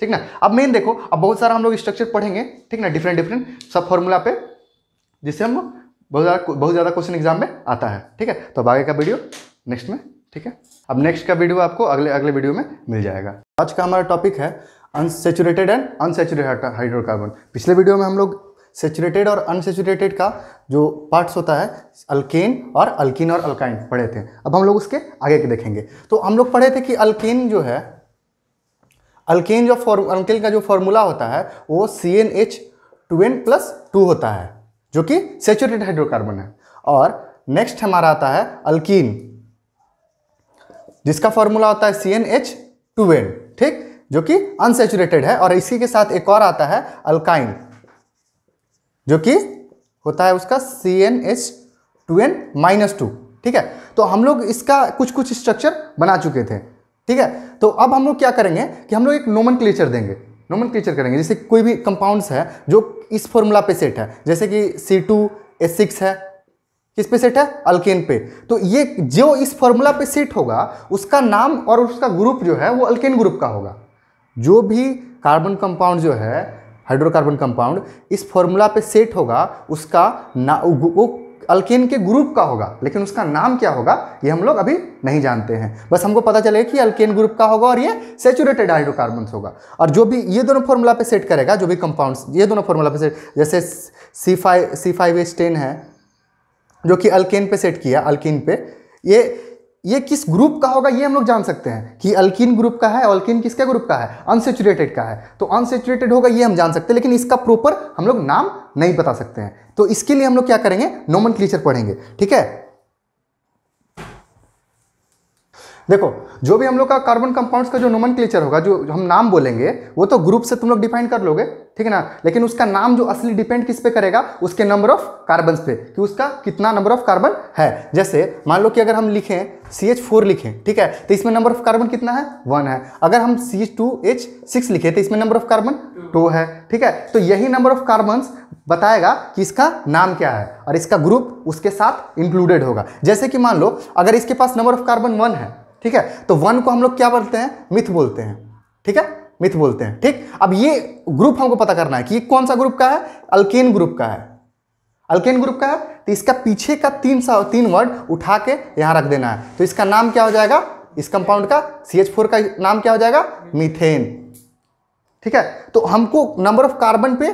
ठीक ना अब मेन देखो अब बहुत सारा हम लोग स्ट्रक्चर पढ़ेंगे ठीक ना डिफरेंट डिफरेंट सब फॉर्मूला पे जिससे हम बहुत ज़्यादा बहुत ज़्यादा क्वेश्चन एग्जाम में आता है ठीक है तो अब आगे का वीडियो नेक्स्ट में ठीक है अब नेक्स्ट का वीडियो आपको अगले अगले वीडियो में मिल जाएगा आज का हमारा टॉपिक है अनसेचुरेटेड एंड अनसेचुरेटेड हाइड्रोकार्बन पिछले वीडियो में हम लोग सेचुरेटेड और अनसेचुरेटेड का जो पार्ट्स होता है अल्केन और अल्किन और अल्काइन पढ़े थे अब हम लोग उसके आगे के देखेंगे तो हम लोग पढ़े थे कि अल्केन जो है अल्केन जो फॉर्म अल्केन का जो फॉर्मूला होता है वो C N H two N plus two होता है जो कि सेचुरेटेड हाइड्रोकार्बन है और नेक्स्ट हमारा आता है अल्किन जिसका फॉर्मूला होता है C N H two N ठीक जो कि अनसेचुरेटेड है और इसी के साथ एक और आता है अल्काइन जो कि होता है उसका C N H two N minus two ठीक है तो हम लोग इसका कुछ कुछ स्ट्रक्चर बना चुके थे ठीक है तो अब हम लोग क्या करेंगे कि हम लोग एक नोमन देंगे नोमन करेंगे जैसे कोई भी कंपाउंड्स है जो इस फॉर्मूला पे सेट है जैसे कि सी टू एस सिक्स है किस पे सेट है अल्केन पे तो ये जो इस फॉर्मूला पे सेट होगा उसका नाम और उसका ग्रुप जो है वो अल्केन ग्रुप का होगा जो भी कार्बन कंपाउंड जो है हाइड्रोकार्बन कंपाउंड इस फॉर्मूला पे सेट होगा उसका ना वो अल्केन के ग्रुप का होगा लेकिन उसका नाम क्या होगा ये हम लोग अभी नहीं जानते हैं बस हमको पता चलेगा कि अल्केन ग्रुप का होगा और ये सेचुरेटेड हाइड्रोकार्बन होगा और जो भी ये दोनों फॉर्मूला पे सेट करेगा जो भी कंपाउंड्स ये दोनों फॉर्मूला पे सेट जैसे C five C five S ten है जो कि अल्केन पे सेट किया अल्किन पे ये ये किस ग्रुप का होगा ये हम लोग जान सकते हैं कि अल्किन ग्रुप का है अल्किन किसके ग्रुप का है अनसेचुरेटेड का है तो अनसेचुरेटेड होगा ये हम जान सकते हैं लेकिन इसका प्रॉपर हम लोग नाम नहीं बता सकते हैं तो इसके लिए हम लोग क्या करेंगे नोमन पढ़ेंगे ठीक है देखो जो भी हम लोग का कार्बन कंपाउंड्स का जो नोमन होगा जो हम नाम बोलेंगे वो तो ग्रुप से तुम लोग डिफाइन कर लोगे ठीक है ना लेकिन उसका नाम जो असली डिपेंड किस पे करेगा उसके नंबर ऑफ कार्बन पे कि उसका कितना नंबर ऑफ कार्बन है जैसे मान लो कि अगर हम लिखें सी एच फोर लिखें ठीक है तो इसमें नंबर ऑफ कार्बन कितना है वन है अगर हम C H two H six लिखें तो इसमें नंबर ऑफ कार्बन टू है ठीक है तो यही नंबर ऑफ कार्बन बताएगा कि इसका नाम क्या है और इसका ग्रुप उसके साथ इंक्लूडेड होगा जैसे कि मान लो अगर इसके पास नंबर ऑफ कार्बन वन है ठीक है तो वन को हम लोग क्या बोलते हैं मिथ बोलते हैं ठीक है मिथ बोलते हैं ठीक अब ये ग्रुप हमको पता करना है कि ये कौन सा ग्रुप का है अल्केन ग्रुप का है अल्केन ग्रुप का है तो इसका पीछे का तीन सा तीन वर्ड उठा के यहाँ रख देना है तो इसका नाम क्या हो जाएगा इस कंपाउंड का सी एच फोर का नाम क्या हो जाएगा मीथेन ठीक है तो हमको नंबर ऑफ कार्बन पे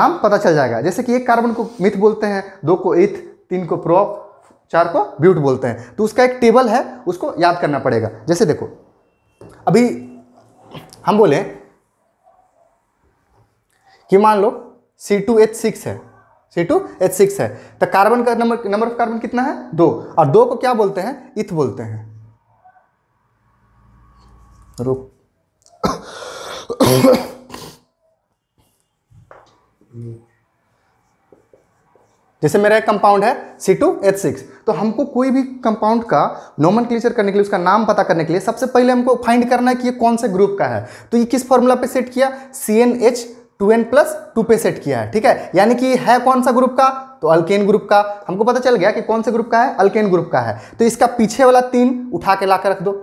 नाम पता चल जाएगा जैसे कि एक कार्बन को मिथ बोलते हैं दो को इथ तीन को प्रोप चार को ब्यूट बोलते हैं तो उसका एक टेबल है उसको याद करना पड़ेगा जैसे देखो अभी हम बोले कि मान लो सी टू एच सिक्स है सी टू एच सिक्स है तो कार्बन का नंबर नंबर ऑफ कार्बन कितना है दो और दो को क्या बोलते हैं इथ बोलते हैं रुक जैसे मेरा एक कंपाउंड है सी टू एच सिक्स तो हम्म। हमको कोई भी कंपाउंड का नोमन करने के लिए उसका नाम पता करने के लिए सबसे पहले हमको फाइंड करना है कि ये कौन से ग्रुप का है तो ये किस फॉर्मूला पे सेट किया C N H two N plus two पे सेट किया है ठीक है यानी कि है कौन सा ग्रुप का तो अल्केन ग्रुप का हमको पता चल गया कि कौन से ग्रुप का है अल्केन ग्रुप का है तो इसका पीछे वाला तीन उठा के ला कर रख दो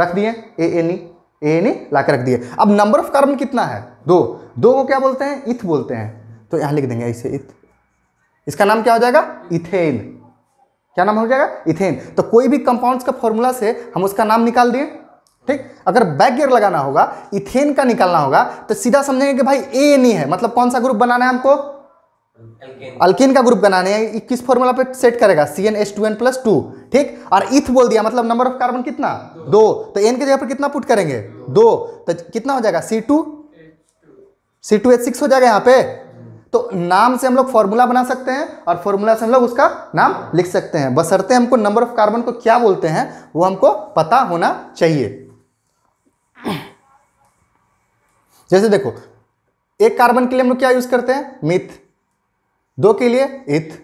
रख दिए A N E A N E ला कर रख दिए अब नंबर ऑफ कार्बन कितना है दो दो को क्या बोलते हैं इथ बोलते हैं तो यहां लिख देंगे ऐसे इथ इसका नाम क्या हो जाएगा इथेन क्या नाम हो जाएगा इथेन तो कोई भी कंपाउंड्स का फॉर्मूला से हम उसका नाम निकाल दिए ठीक अगर बैक गियर लगाना होगा इथेन का निकालना होगा तो सीधा समझेंगे कि भाई ए नहीं है मतलब कौन सा ग्रुप बनाना है हमको अल्किन का ग्रुप बनाने है किस फॉर्मूला पे सेट करेगा C N S two N plus two ठीक और इथ बोल दिया मतलब नंबर ऑफ कार्बन कितना दो, दो। तो एन के जगह पर कितना पुट करेंगे दो, दो। तो कितना हो जाएगा C two C two H six हो जाएगा यहाँ पे तो नाम से हम लोग फॉर्मूला बना सकते हैं और फॉर्मूला से हम लोग उसका नाम लिख सकते हैं बसरते हमको नंबर ऑफ कार्बन को क्या बोलते हैं वो हमको पता होना चाहिए जैसे देखो एक कार्बन के लिए हम लोग क्या यूज करते हैं मिथ दो के लिए इथ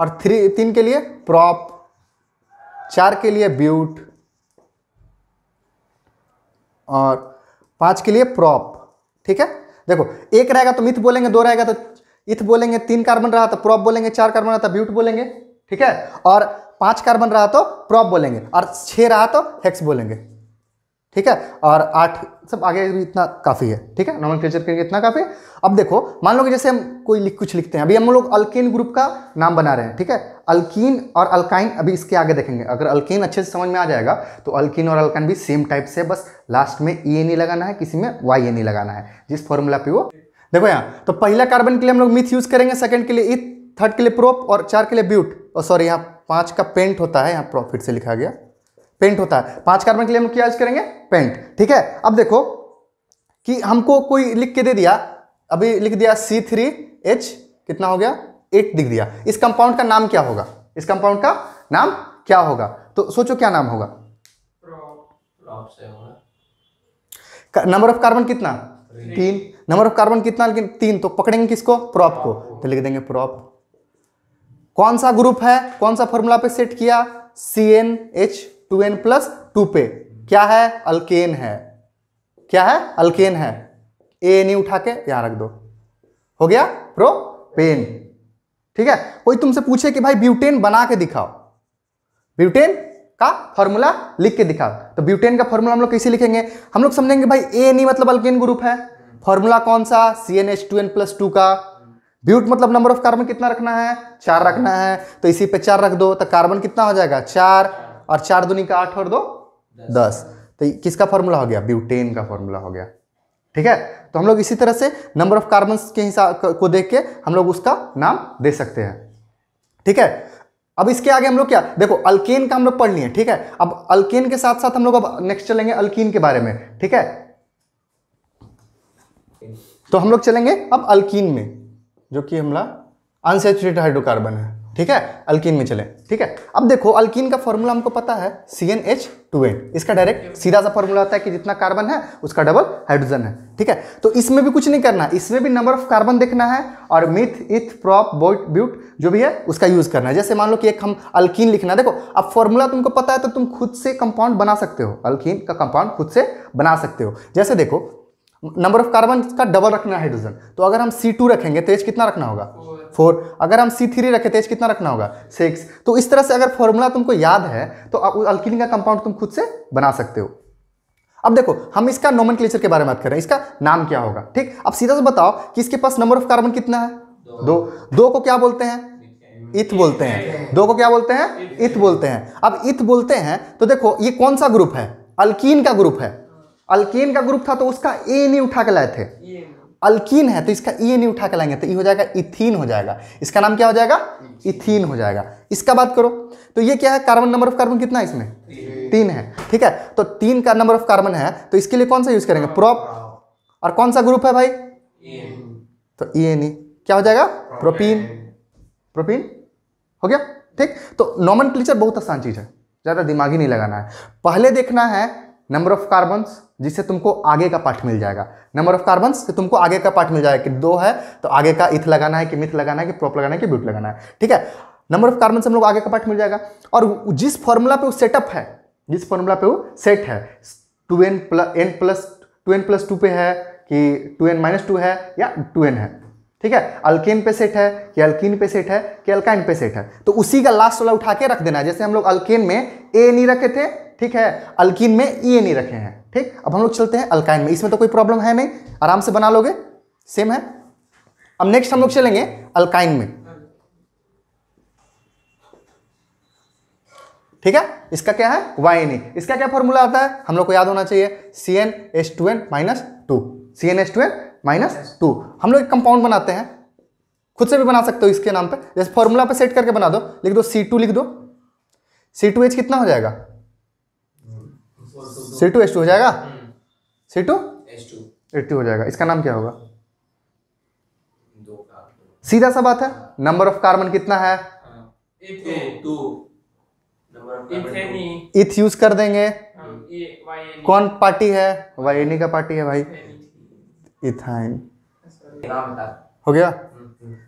और थ्री तीन के लिए प्रॉप चार के लिए ब्यूट और पांच के लिए प्रॉप ठीक है देखो एक रहेगा तो मिथ बोलेंगे दो रहेगा तो इथ बोलेंगे तीन कार्बन रहा तो प्रॉप बोलेंगे चार कार्बन रहा तो ब्यूट बोलेंगे ठीक है और पांच कार्बन रहा तो प्रॉप बोलेंगे और छह रहा तो हेक्स बोलेंगे ठीक है और आठ सब आगे भी इतना काफ़ी है ठीक है नॉर्मल क्लेचर करके इतना काफ़ी है अब देखो मान लो कि जैसे हम कोई लिख कुछ लिखते हैं अभी हम लोग अल्केन ग्रुप का नाम बना रहे हैं ठीक है अल्किन और अल्काइन अभी इसके आगे देखेंगे अगर अल्केन अच्छे से समझ में आ जाएगा तो अल्किन और अल्काइन भी सेम टाइप से बस लास्ट में ई एन ई लगाना है किसी में वाई एन ई लगाना है जिस फॉर्मूला पे वो देखो यहाँ तो पहला कार्बन के लिए हम लोग मिथ यूज़ करेंगे सेकेंड के लिए इथ e, थर्ड के लिए प्रोप और चार के लिए ब्यूट और सॉरी यहाँ पाँच का पेंट होता है यहाँ प्रॉफिट से लिखा गया पेंट होता है पांच कार्बन के लिए हम क्या यूज करेंगे पेंट ठीक है अब देखो कि हमको कोई लिख के दे दिया अभी लिख दिया सी थ्री एच कितना हो गया एट दिख दिया इस कंपाउंड का नाम क्या होगा इस कंपाउंड का नाम क्या होगा तो सोचो क्या नाम होगा नंबर ऑफ कार्बन कितना तीन नंबर ऑफ कार्बन कितना लेकिन तीन तो पकड़ेंगे किसको प्रॉप को तो लिख देंगे प्रॉप कौन सा ग्रुप है कौन सा फॉर्मूला पे सेट किया C N H two N plus two पे क्या है अल्केन है क्या है अल्केन है ए एन ई उठा के यहां रख दो हो गया प्रो पेन ठीक है कोई तुमसे पूछे कि भाई ब्यूटेन बना के दिखाओ ब्यूटेन का फॉर्मूला लिख के दिखाओ तो ब्यूटेन का फॉर्मूला हम लोग कैसे लिखेंगे हम लोग समझेंगे भाई ए एन ई मतलब अल्केन ग्रुप है फॉर्मूला कौन सा C N H two N plus two का ब्यूट मतलब नंबर ऑफ कार्बन कितना रखना है चार रखना है तो इसी पे चार रख दो तो कार्बन कितना हो जाएगा चार और चार दुनी का आठ और दो दस, दस। तो किसका फॉर्मूला हो गया ब्यूटेन का फॉर्मूला हो गया ठीक है तो हम लोग इसी तरह से नंबर ऑफ कार्बन के हिसाब को देख के हम लोग उसका नाम दे सकते हैं ठीक है अब इसके आगे हम लोग क्या देखो अल्केन का हम लोग पढ़ लिए ठीक है अब अल्केन के साथ साथ हम लोग अब नेक्स्ट चलेंगे अल्कीन के बारे में ठीक है तो हम लोग चलेंगे अब अल्कीन में जो कि हमारा अनसेचुरेटेड हाइड्रोकार्बन है ठीक है अल्किन में चले ठीक है अब देखो अल्किन का फॉर्मूला हमको पता है C N H two N इसका डायरेक्ट सीधा सा फॉर्मूला आता है कि जितना कार्बन है उसका डबल हाइड्रोजन है ठीक है तो इसमें भी कुछ नहीं करना इसमें भी नंबर ऑफ कार्बन देखना है और मिथ इथ प्रॉप बोट ब्यूट जो भी है उसका यूज करना है जैसे मान लो कि एक हम अल्किन लिखना है देखो अब फॉर्मूला तुमको पता है तो तुम खुद से कंपाउंड बना सकते हो अल्किन का कंपाउंड खुद से बना सकते हो जैसे देखो नंबर ऑफ कार्बन का डबल रखना है हाइड्रोजन तो अगर हम सी टू रखेंगे तेज कितना रखना होगा फोर अगर हम सी थ्री रखें तेज कितना रखना होगा सिक्स तो इस तरह से अगर फॉर्मूला तुमको याद है तो अल्किन का कंपाउंड तुम खुद से बना सकते हो अब देखो हम इसका नोमन के बारे में बात कर रहे हैं इसका नाम क्या होगा ठीक अब सीधा से बताओ कि इसके पास नंबर ऑफ कार्बन कितना है दो दो, को क्या बोलते हैं इथ बोलते हैं दो को क्या बोलते हैं इथ बोलते हैं अब इथ बोलते हैं तो देखो ये कौन सा ग्रुप है अल्किन का ग्रुप है अल्कीन का ग्रुप था तो उसका ए नहीं उठा के लाए थे अल्कीन है तो इसका ई नहीं उठा के लाएंगे तो ई हो जाएगा इथीन हो जाएगा इसका नाम क्या हो जाएगा इथीन हो जाएगा इसका बात करो तो ये क्या है कार्बन नंबर ऑफ कार्बन कितना है इसमें तीन है ठीक है तो तीन का नंबर ऑफ कार्बन है तो इसके लिए कौन सा यूज करेंगे प्रोप हाँ। और कौन सा ग्रुप है भाई तो ई एन क्या हो जाएगा प्रोपीन प्रोपीन हो गया ठीक तो नॉमन बहुत आसान चीज है ज़्यादा दिमागी नहीं लगाना है पहले देखना है नंबर ऑफ कार्बन्स जिससे तुमको आगे का पाठ मिल जाएगा नंबर ऑफ कार्बन से तुमको आगे का पाठ मिल जाएगा कि दो है तो आगे का इथ लगाना है कि मिथ लगाना है कि प्रोप लगाना है कि ब्यूट लगाना है ठीक है नंबर ऑफ कार्बन से हम लोग आगे का पार्ट मिल जाएगा और जिस फॉर्मूला पे वो सेटअप है जिस फॉर्मूला पे वो सेट है two N plus N plus two N plus two पे है कि टू एन माइनस टू है या टू एन है ठीक है अल्केन पे सेट है कि अल्किन पे सेट है कि अल्काइन पे सेट है तो उसी का लास्ट वाला उठा के रख देना है जैसे हम लोग अल्केन में ए नहीं रखे थे ठीक है अल्किन में ई एन ई रखे हैं ठीक अब हम लोग चलते हैं अल्काइन में इसमें तो कोई प्रॉब्लम है नहीं आराम से बना लोगे सेम है अब नेक्स्ट हम लोग चलेंगे अल्काइन में ठीक है इसका क्या है वाई एन e। इसका क्या फॉर्मूला आता है हम लोग को याद होना चाहिए C N S two N minus two C N S two N minus two हम लोग एक कंपाउंड बनाते हैं खुद से भी बना सकते हो इसके नाम पे जैसे फॉर्मूला पे सेट करके बना दो लिख दो सी टू लिख दो सी टू एच कितना हो जाएगा सी टू एच टू हो जाएगा सी टू एच टू हो जाएगा इसका नाम क्या होगा सीधा सा बात है नंबर ऑफ कार्बन कितना है इथ हाँ। यूज कर देंगे हाँ, e। कौन पार्टी है वाई e का पार्टी है भाई इथाइन हो गया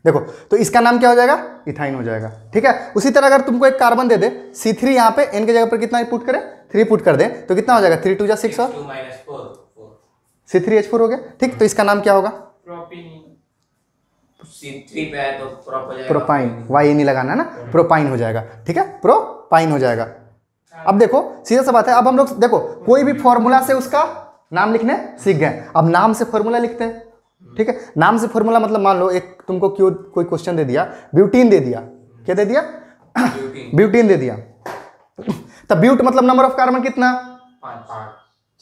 देखो तो इसका नाम क्या हो जाएगा इथाइन हो जाएगा ठीक है उसी तरह अगर तुमको एक कार्बन दे दे C3 थ्री यहाँ पे एन के जगह पर कितना पुट करें थ्री पुट कर दे तो कितना हो जाएगा थ्री टू जा सिक्स और सी थ्री एच फोर हो गया ठीक तो इसका नाम क्या होगा प्रोपाइन वाई e नहीं लगाना है ना प्रोपाइन हो जाएगा ठीक है प्रोपाइन हो जाएगा अब देखो सीधा सा बात है अब हम लोग देखो कोई भी फॉर्मूला से उसका नाम लिखने सीख गए अब नाम से फॉर्मूला लिखते हैं ठीक है नाम से फॉर्मूला मतलब मान लो एक तुमको क्यों कोई क्वेश्चन दे दिया ब्यूटीन दे दिया क्या दे दिया ब्यूटीन दे दिया तो ब्यूट मतलब नंबर ऑफ कार्बन कितना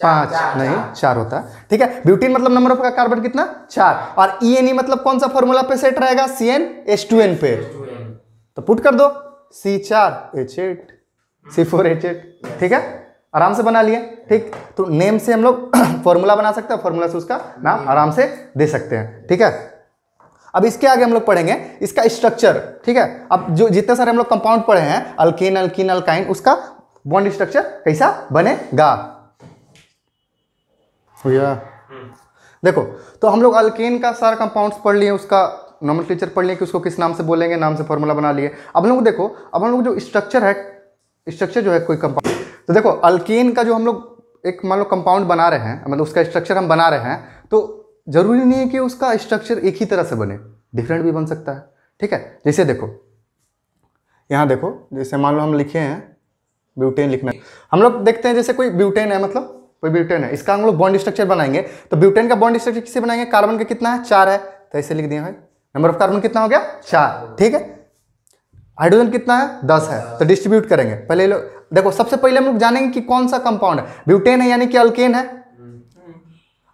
पांच नहीं चार होता है ठीक है ब्यूटीन मतलब नंबर ऑफ कार्बन कितना चार और ई एन ई मतलब कौन सा फॉर्मूला पे सेट रहेगा C N H two N पे तो पुट कर दो सी चार H eight C four H eight ठीक है आराम से बना लिए ठीक तो नेम से हम लोग फॉर्मूला [COUGHS] बना सकते हैं फॉर्मूला से उसका नाम आराम से दे सकते हैं ठीक है अब इसके आगे हम लोग पढ़ेंगे इसका स्ट्रक्चर ठीक है अब जो जितने सारे हम लोग कंपाउंड पढ़े हैं अल्किन अल्किन अल्काइन उसका बॉन्ड स्ट्रक्चर कैसा बनेगा भैया देखो तो हम लोग अल्केन का सारा कंपाउंड्स पढ़ लिए उसका नॉर्मल टीचर पढ़ लिए कि उसको किस नाम से बोलेंगे नाम से फॉर्मूला बना लिए अब हम लोग देखो अब हम लोग जो स्ट्रक्चर है स्ट्रक्चर जो है कोई कंपाउंड तो देखो अल्केन का जो हम लोग एक मान लो कंपाउंड बना रहे हैं मतलब उसका स्ट्रक्चर हम बना रहे हैं तो ज़रूरी नहीं है कि उसका स्ट्रक्चर एक ही तरह से बने डिफरेंट भी बन सकता है ठीक है जैसे देखो यहाँ देखो जैसे मान लो हम लिखे हैं ब्यूटेन लिखना हम लोग देखते हैं जैसे कोई ब्यूटेन है मतलब कोई ब्यूटेन है इसका हम लोग बॉन्ड स्ट्रक्चर बनाएंगे तो ब्यूटेन का बॉन्ड स्ट्रक्चर किससे बनाएंगे कार्बन का कितना है चार है तो ऐसे लिख दिया भाई नंबर ऑफ कार्बन कितना हो गया चार ठीक है हाइड्रोजन कितना है दस है तो डिस्ट्रीब्यूट करेंगे पहले लोग देखो सबसे पहले हम लोग जानेंगे कि कौन सा कंपाउंड है ब्यूटेन है यानी कि अल्केन है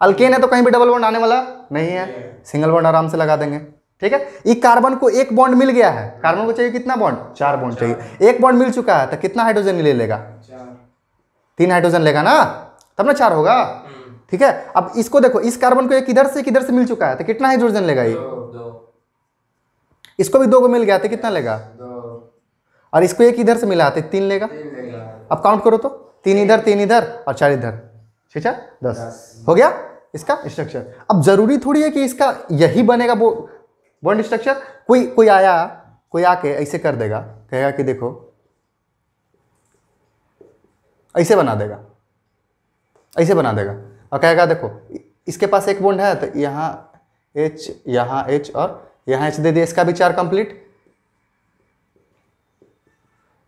अल्केन है तो कहीं भी डबल बॉन्ड आने वाला नहीं है सिंगल बॉन्ड आराम से लगा देंगे ठीक है ये कार्बन को एक बॉन्ड मिल गया है कार्बन को चाहिए कितना बॉन्ड चार बॉन्ड चाहिए एक बॉन्ड मिल चुका है तो कितना हाइड्रोजन ले लेगा तीन हाइड्रोजन लेगा ना तब ना चार होगा हम्म। ठीक है अब इसको देखो इस कार्बन को एक इधर से किधर से मिल चुका है तो कितना हाइड्रोजन लेगा ये इसको भी दो को मिल गया तो कितना लेगा और इसको एक इधर से मिला तो तीन लेगा अब काउंट करो तो तीन इधर तीन इधर और चार इधर ठीक है दस हो गया इसका स्ट्रक्चर अब जरूरी थोड़ी है कि इसका यही बनेगा वो बॉन्ड स्ट्रक्चर कोई कोई आया कोई आके ऐसे कर देगा कहेगा कि देखो ऐसे बना देगा ऐसे बना देगा और कहेगा देखो इसके पास एक बॉन्ड है तो यहाँ एच यहाँ एच और यहाँ एच दे दिया इसका भी चार कंप्लीट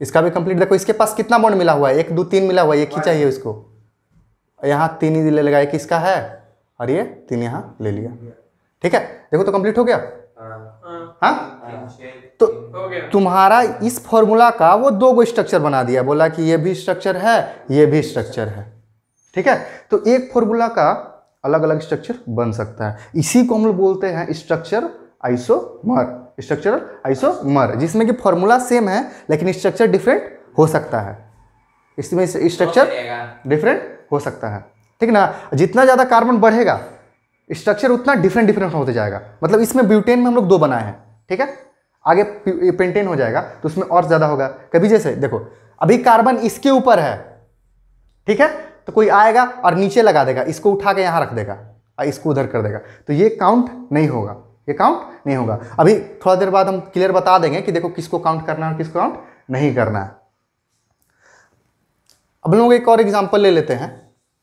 इसका भी कंप्लीट देखो इसके पास कितना बॉन्ड मिला हुआ है एक दो तीन मिला हुआ है ये खींच चाहिए इसको यहाँ तीन ही ले लगाया इसका है और ये तीन यहाँ ले लिया ठीक है देखो तो कंप्लीट हो गया हाँ, हाँ।, हाँ? हाँ। तो तुम्हारा इस फॉर्मूला का वो दो गो स्ट्रक्चर बना दिया बोला कि ये भी स्ट्रक्चर है ये भी स्ट्रक्चर है ठीक है तो एक फॉर्मूला का अलग अलग स्ट्रक्चर बन सकता है इसी को हम लोग बोलते हैं स्ट्रक्चर आइसोमर स्ट्रक्चर आइसोमर जिसमें कि फॉर्मूला सेम है लेकिन स्ट्रक्चर डिफरेंट हो सकता है इसमें स्ट्रक्चर डिफरेंट हो सकता है ठीक ना जितना ज़्यादा कार्बन बढ़ेगा स्ट्रक्चर उतना डिफरेंट डिफरेंट होते जाएगा मतलब इसमें ब्यूटेन में हम लोग दो बनाए हैं ठीक है आगे पेंटेन हो जाएगा तो उसमें और ज़्यादा होगा कभी जैसे देखो अभी कार्बन इसके ऊपर है ठीक है तो कोई आएगा और नीचे लगा देगा इसको उठा के यहाँ रख देगा और इसको उधर कर देगा तो ये काउंट नहीं होगा ये काउंट नहीं होगा अभी थोड़ा देर बाद हम क्लियर बता देंगे कि देखो किसको काउंट करना है और किसको काउंट नहीं करना है अब लोग एक और एग्जाम्पल ले लेते हैं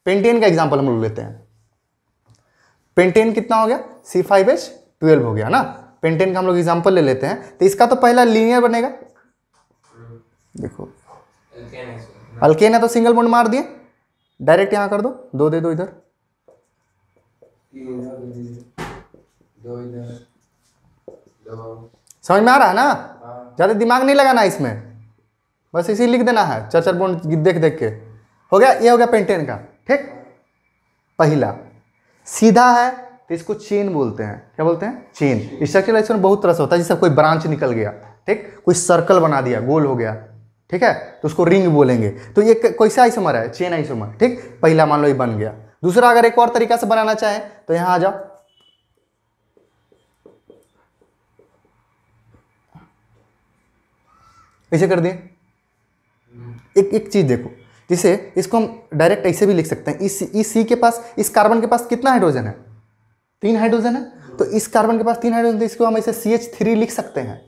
पेंटेन का एग्जाम्पल हम लोग लेते हैं पेंटेन कितना हो गया सी फाइव एच ट्वेल्व हो गया ना पेंटेन का हम लोग एग्जाम्पल ले लेते हैं तो इसका तो पहला लीनियर बनेगा देखो अल्केन है तो सिंगल बोन्ड मार दिए डायरेक्ट यहां कर दो दो दे दो इधर समझ में आ रहा है ना हाँ। ज़्यादा दिमाग नहीं लगाना इसमें बस इसी लिख देना है चर चर बोन देख देख के हो गया ये हो गया पेंटेन का ठीक पहला सीधा है तो इसको चेन बोलते हैं क्या बोलते हैं चेन स्ट्रक्चर में बहुत तरह से होता है जैसे कोई ब्रांच निकल गया ठीक कोई सर्कल बना दिया गोल हो गया ठीक है तो उसको रिंग बोलेंगे तो ये कैसा आइसोमर है चेन आइसोमर ठीक पहला मान लो ये बन गया दूसरा अगर एक और तरीका से बनाना चाहे तो यहाँ आ जाओ ऐसे कर दें एक एक चीज़ देखो जिसे इसको हम डायरेक्ट ऐसे भी लिख सकते हैं इस इस सी के पास इस कार्बन के पास कितना हाइड्रोजन है तीन हाइड्रोजन है तो इस कार्बन के पास तीन हाइड्रोजन तो इसको हम ऐसे सी एच थ्री लिख सकते हैं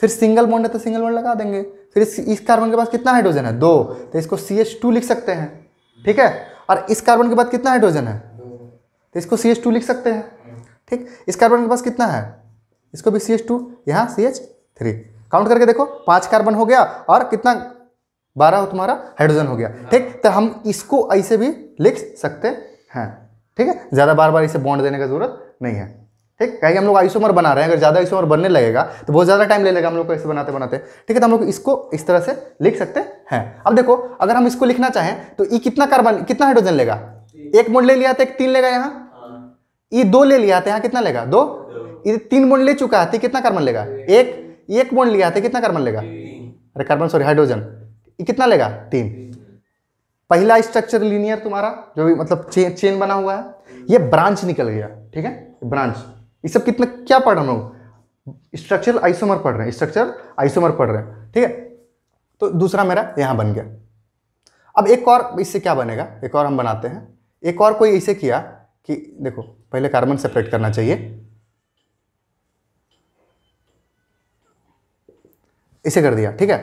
फिर सिंगल बॉन्ड है तो सिंगल बॉन्ड लगा देंगे फिर इस इस कार्बन के पास कितना हाइड्रोजन है दो तो इसको सी एच टू लिख सकते हैं ठीक है और इस कार्बन के पास कितना हाइड्रोजन है तो इसको सी एच टू लिख सकते हैं ठीक इस कार्बन के पास कितना है इसको भी सी एच टू यहाँ सी एच थ्री काउंट करके देखो पांच कार्बन हो गया और कितना बारह तुम्हारा हाइड्रोजन हो गया हाँ। ठीक तो हम इसको ऐसे भी लिख सकते हैं ठीक है ज़्यादा बार बार इसे बॉन्ड देने की जरूरत नहीं है ठीक कहे हम लोग आइसोमर बना रहे हैं अगर ज़्यादा आइसोमर बनने लगेगा तो बहुत ज़्यादा टाइम ले लेगा हम लोग को ऐसे बनाते बनाते ठीक है तो हम लोग इसको इस तरह से लिख सकते हैं अब देखो अगर हम इसको लिखना चाहें तो ई कितना कार्बन कितना हाइड्रोजन लेगा एक मोड ले लिया था तो एक तीन लेगा यहाँ ई हाँ। दो ले लिया था तो यहाँ कितना लेगा दो ये तीन मोड ले चुका है तो कितना कार्बन लेगा एक एक बॉन्ड लिया था कितना कार्बन लेगा अरे कार्बन सॉरी हाइड्रोजन कितना लेगा तीन पहला स्ट्रक्चर लीनियर तुम्हारा जो भी मतलब चे, चेन बना हुआ है ये ब्रांच निकल गया ठीक है ब्रांच ये सब कितना क्या पढ़ हम लोग स्ट्रक्चरल आइसोमर पढ़ रहे हैं स्ट्रक्चर आइसोमर पढ़ रहे हैं ठीक है तो दूसरा मेरा यहाँ बन गया अब एक और इससे क्या बनेगा एक और हम बनाते हैं एक और कोई इसे किया कि देखो पहले कार्बन सेपरेट करना चाहिए इसे कर दिया ठीक है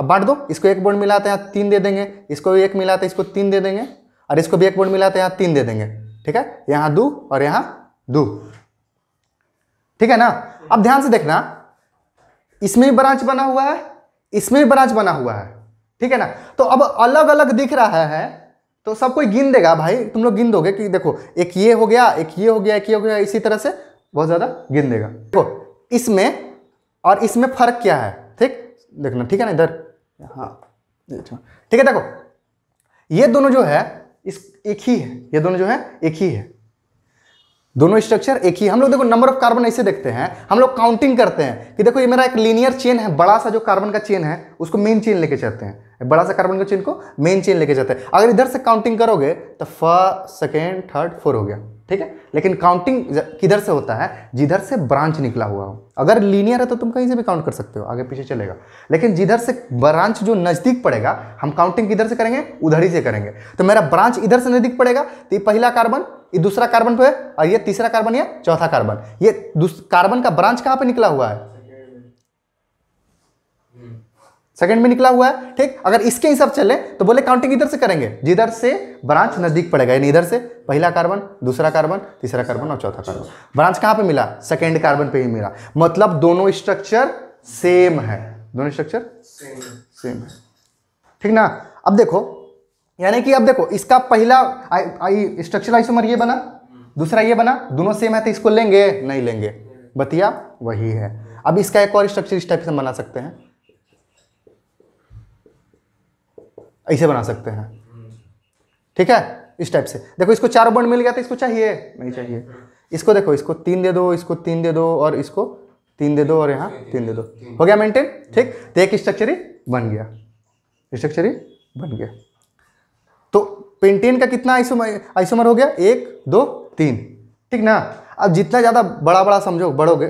अब बांट दो इसको एक बोर्ड मिलाते हैं तीन दे देंगे इसको भी एक मिलाते इसको तीन दे देंगे और इसको भी एक बोर्ड मिलाते यहाँ तीन दे देंगे ठीक है यहाँ दो और यहाँ दो ठीक है ना अब ध्यान से देखना इसमें भी ब्रांच बना हुआ है इसमें भी ब्रांच बना हुआ है ठीक है ना तो अब अलग अलग दिख रहा है तो सब कोई गिन देगा भाई तुम लोग गिन दोगे कि देखो एक ये हो गया एक ये हो गया एक ये हो गया इसी तरह से बहुत ज़्यादा गिन देगा देखो इसमें और इसमें फर्क क्या है देखना ठीक है ना इधर हाँ अच्छा। ठीक है देखो ये दोनों जो है इस एक ही है ये दोनों जो है एक ही है दोनों स्ट्रक्चर एक ही हम लोग देखो नंबर ऑफ कार्बन ऐसे देखते हैं हम लोग काउंटिंग करते हैं कि देखो ये मेरा एक लीनियर चेन है बड़ा सा जो कार्बन का चेन है उसको मेन चेन लेके चलते हैं बड़ा सा कार्बन का चेन को मेन चेन लेके चलते हैं अगर इधर से काउंटिंग करोगे तो फर्स्ट सेकेंड थर्ड फोर हो गया ठीक है लेकिन काउंटिंग किधर से होता है जिधर से ब्रांच निकला हुआ हो अगर लीनियर है तो तुम कहीं से भी काउंट कर सकते हो आगे पीछे चलेगा लेकिन जिधर से ब्रांच जो नज़दीक पड़ेगा हम काउंटिंग किधर से करेंगे उधर ही से करेंगे तो मेरा ब्रांच इधर से नज़दीक पड़ेगा तो ये पहला कार्बन ये दूसरा कार्बन पे तो है और ये तीसरा कार्बन या चौथा कार्बन ये कार्बन का ब्रांच कहाँ पर निकला हुआ है सेकंड में निकला हुआ है ठीक अगर इसके हिसाब चले तो बोले काउंटिंग इधर से करेंगे जिधर से ब्रांच नजदीक पड़ेगा यानी इधर से पहला कार्बन दूसरा कार्बन तीसरा कार्बन और चौथा कार्बन ब्रांच कहां पे मिला सेकेंड कार्बन पे ही मिला मतलब दोनों स्ट्रक्चर सेम है दोनों स्ट्रक्चर सेम सेम है ठीक ना अब देखो यानी कि अब देखो इसका पहला आई स्ट्रक्चर आइसोमर ये बना दूसरा ये बना दोनों सेम है तो इसको लेंगे नहीं लेंगे बतिया वही है अब इसका एक और स्ट्रक्चर इस टाइप से बना सकते हैं ऐसे बना सकते हैं ठीक है इस टाइप से देखो इसको चार बॉन्ड मिल गया तो इसको चाहिए नहीं चाहिए इसको देखो इसको तीन दे दो इसको तीन दे दो और इसको तीन दे दो और यहाँ तीन दे दो हो गया मेंटेन ठीक तो एक स्ट्रक्चर ही बन गया स्ट्रक्चर ही बन गया तो पेंटेन का कितना आइसोमर आइसोमर हो गया एक दो तीन ठीक ना अब जितना ज़्यादा बड़ा बड़ा समझो बढ़ोगे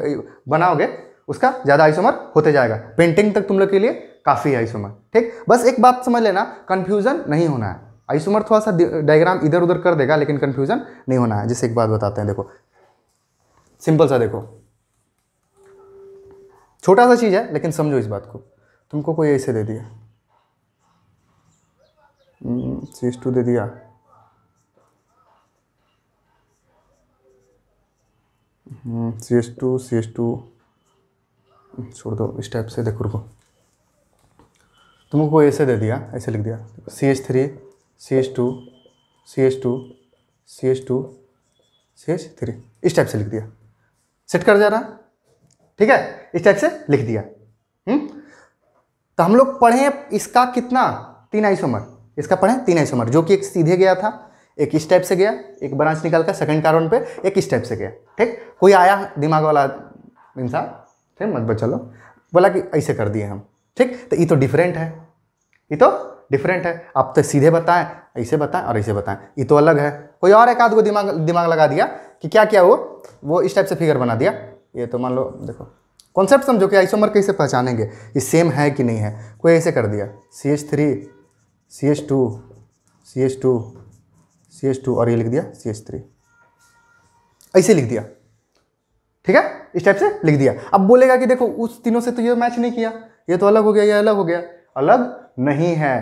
बनाओगे उसका ज़्यादा आइसोमर होते जाएगा पेंटिंग तक तुम लोग के लिए काफ़ी है आइसोमर ठीक बस एक बात समझ लेना कन्फ्यूज़न नहीं होना है आइसोमर थोड़ा सा डायग्राम इधर उधर कर देगा लेकिन कन्फ्यूज़न नहीं होना है जैसे एक बात बताते हैं देखो सिंपल सा देखो छोटा सा चीज़ है लेकिन समझो इस बात को तुमको कोई ऐसे दे दिया सीज हम्म, टू तो दे दिया C S two C S two छोड़ दो इस टाइप से देखो रुको तुमको ऐसे दे दिया ऐसे लिख दिया C H three C H two C H two C H two C H three इस टाइप से लिख दिया सेट कर जा रहा ठीक है इस टाइप से लिख दिया हुँ? हम्म? तो हम लोग पढ़े इसका कितना तीन आइसोमर इसका पढ़े तीन आइसोमर जो कि एक सीधे गया था एक इस टाइप से गया एक ब्रांच निकाल कर सेकेंड कार्बन पे एक इस टाइप से गया ठीक कोई आया दिमाग वाला इंसान ठीक मत बचलो बोला कि ऐसे कर दिए हम ठीक तो ये तो डिफरेंट है ये तो डिफरेंट है आप तो सीधे बताएं ऐसे बताएं और ऐसे बताएं ये तो अलग है कोई और एक आध को दिमाग दिमाग लगा दिया कि क्या क्या वो वो इस टाइप से फिगर बना दिया ये तो मान लो देखो कॉन्सेप्ट समझो कि आइसोमर कैसे पहचानेंगे ये सेम है कि नहीं है कोई ऐसे कर दिया C H three C H two C H two C H two और ये लिख दिया सी एच थ्री ऐसे लिख दिया ठीक है इस टाइप से लिख दिया अब बोलेगा कि देखो उस तीनों से तो ये मैच नहीं किया ये तो अलग हो गया ये अलग हो गया अलग नहीं है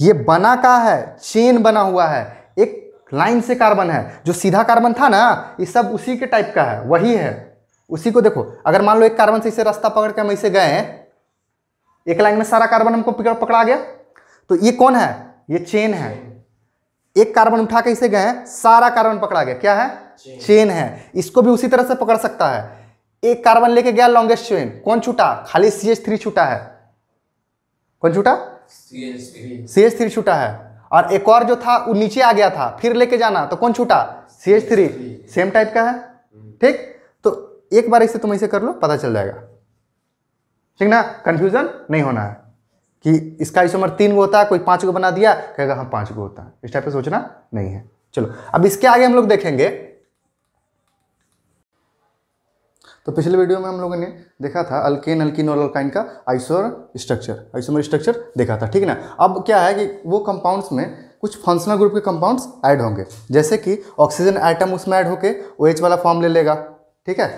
ये बना का है चेन बना हुआ है एक लाइन से कार्बन है जो सीधा कार्बन था ना ये सब उसी के टाइप का है वही है उसी को देखो अगर मान लो एक कार्बन से इसे रास्ता पकड़ के हम इसे गए एक लाइन में सारा कार्बन हमको पकड़ा गया तो ये कौन है ये चेन है एक कार्बन उठा के इसे गए सारा कार्बन पकड़ा गया क्या है चेन।, चेन है इसको भी उसी तरह से पकड़ सकता है एक कार्बन लेके गया लॉन्गेस्ट चेन कौन छूटा खाली सी एच थ्री छूटा है कौन छूटा सी एच थ्री छूटा है और एक और जो था वो नीचे आ गया था फिर लेके जाना तो कौन छूटा C H three same type का है हम्म। ठीक तो एक बार इसे तुम ऐसे कर लो पता चल जाएगा ठीक ना कंफ्यूजन नहीं होना है कि इसका इस उम्र तीन गो होता है कोई पांच गो बना दिया कहेगा हाँ पांच गो होता है इस टाइप का सोचना नहीं है चलो अब इसके आगे हम लोग देखेंगे तो पिछले वीडियो में हम लोगों ने देखा था अल्केन अल्किन और अल्काइन का आइसोर स्ट्रक्चर आइसोमर स्ट्रक्चर देखा था ठीक है ना अब क्या है कि वो कंपाउंड्स में कुछ फंक्शनल ग्रुप के कंपाउंड्स ऐड होंगे जैसे कि ऑक्सीजन आइटम उसमें ऐड होकर ओ OH वाला फॉर्म ले लेगा ठीक है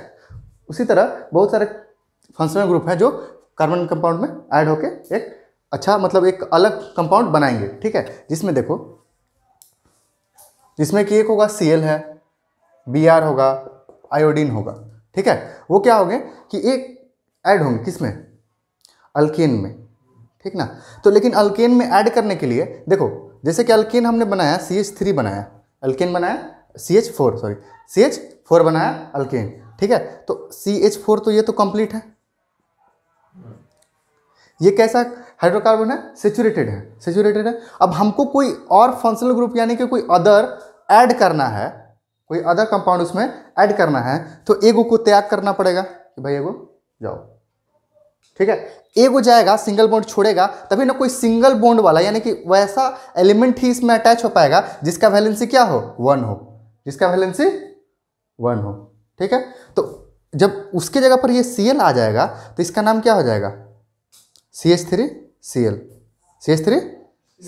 उसी तरह बहुत सारे फंक्शनल ग्रुप हैं जो कार्बन कंपाउंड में ऐड होके एक अच्छा मतलब एक अलग कंपाउंड बनाएंगे ठीक है जिसमें देखो जिसमें कि एक होगा सी है बी होगा आयोडीन होगा ठीक है वो क्या हो गए कि एक ऐड होंगे किस में अल्केन में ठीक ना तो लेकिन अल्केन में ऐड करने के लिए देखो जैसे कि अल्केन हमने बनाया सी एच थ्री बनाया अल्केन बनाया C H four sorry C H four बनाया अल्केन ठीक है तो सी एच फोर तो ये तो कंप्लीट है ये कैसा हाइड्रोकार्बन है सेचुरेटेड है सेचूरेटेड है अब हमको कोई और फंक्शनल ग्रुप यानी कि कोई अदर ऐड करना है कोई अदर कंपाउंड उसमें ऐड करना है तो एगो को त्याग करना पड़ेगा कि भाई एगो जाओ ठीक है एगो जाएगा सिंगल बॉन्ड छोड़ेगा तभी ना कोई सिंगल बॉन्ड वाला यानी कि वैसा एलिमेंट ही इसमें अटैच हो पाएगा जिसका वैलेंसी क्या हो वन हो जिसका वैलेंसी वन हो ठीक है तो जब उसके जगह पर ये सी आ जाएगा तो इसका नाम क्या हो जाएगा C H three C L C H three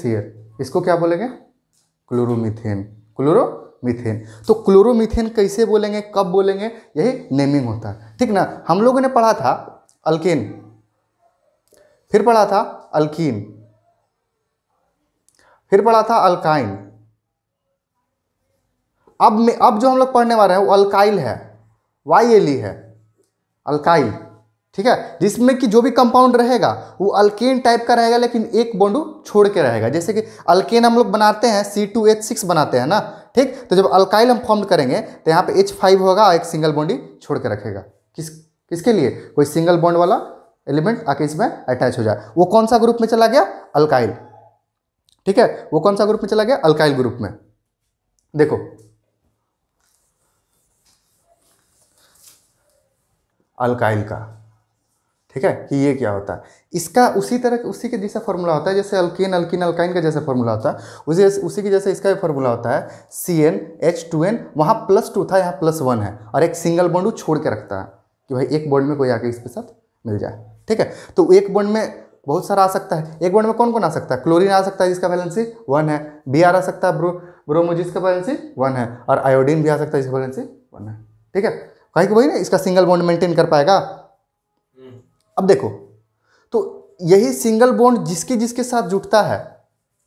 C L इसको क्या बोलेंगे क्लोरोमिथेन क्लोरो मीथेन तो क्लोरोमीथेन कैसे बोलेंगे कब बोलेंगे यही नेमिंग होता है ठीक ना हम लोगों ने पढ़ा था अल्केन फिर पढ़ा था अल्कीन फिर पढ़ा था अल्काइन अब में अब जो हम लोग पढ़ने वाले हैं वो अल्काइल है वाई एल ई है अल्काइल ठीक है जिसमें कि जो भी कंपाउंड रहेगा वो अल्केन टाइप का रहेगा लेकिन एक बॉन्डू छोड़ के रहेगा जैसे कि अल्केन हम लोग बनाते हैं सी टू एच सिक्स बनाते हैं ना ठीक तो जब अल्काइल हम फॉर्म करेंगे तो यहाँ पे एच फाइव होगा और एक सिंगल बॉन्डी छोड़ के रखेगा किस किसके लिए कोई सिंगल बॉन्ड वाला एलिमेंट आके इसमें अटैच हो जाए वो कौन सा ग्रुप में चला गया अल्काइल ठीक है वो कौन सा ग्रुप में चला गया अल्काइल ग्रुप में देखो अल्काइल का ठीक है कि ये क्या होता है इसका उसी तरह उसी के जैसा फॉर्मूला होता है जैसे अल्किन अल्किन अल्काइन का जैसा फॉर्मूला होता है उसी उसी के जैसे इसका भी फॉर्मूला होता है C N H two N वहाँ प्लस टू था यहाँ प्लस वन है और एक सिंगल बॉन्ड वो छोड़ के रखता है कि भाई एक बॉन्ड में कोई आके इसके साथ मिल जाए ठीक है तो एक बॉन्ड में बहुत सारा आ सकता है एक बॉन्ड में कौन कौन आ सकता है क्लोरिन आ सकता है जिसका वैलेंसी वन है बी आर आ सकता है ब्रो ब्रोमो जिसका वैलेंसी वन है और आयोडीन भी आ सकता है जिसका वैलेंसी वन है ठीक है कहीं कि वही ना इसका सिंगल बॉन्ड मेंटेन कर पाएगा अब देखो तो यही सिंगल बॉन्ड जिसके जिसके साथ जुटता है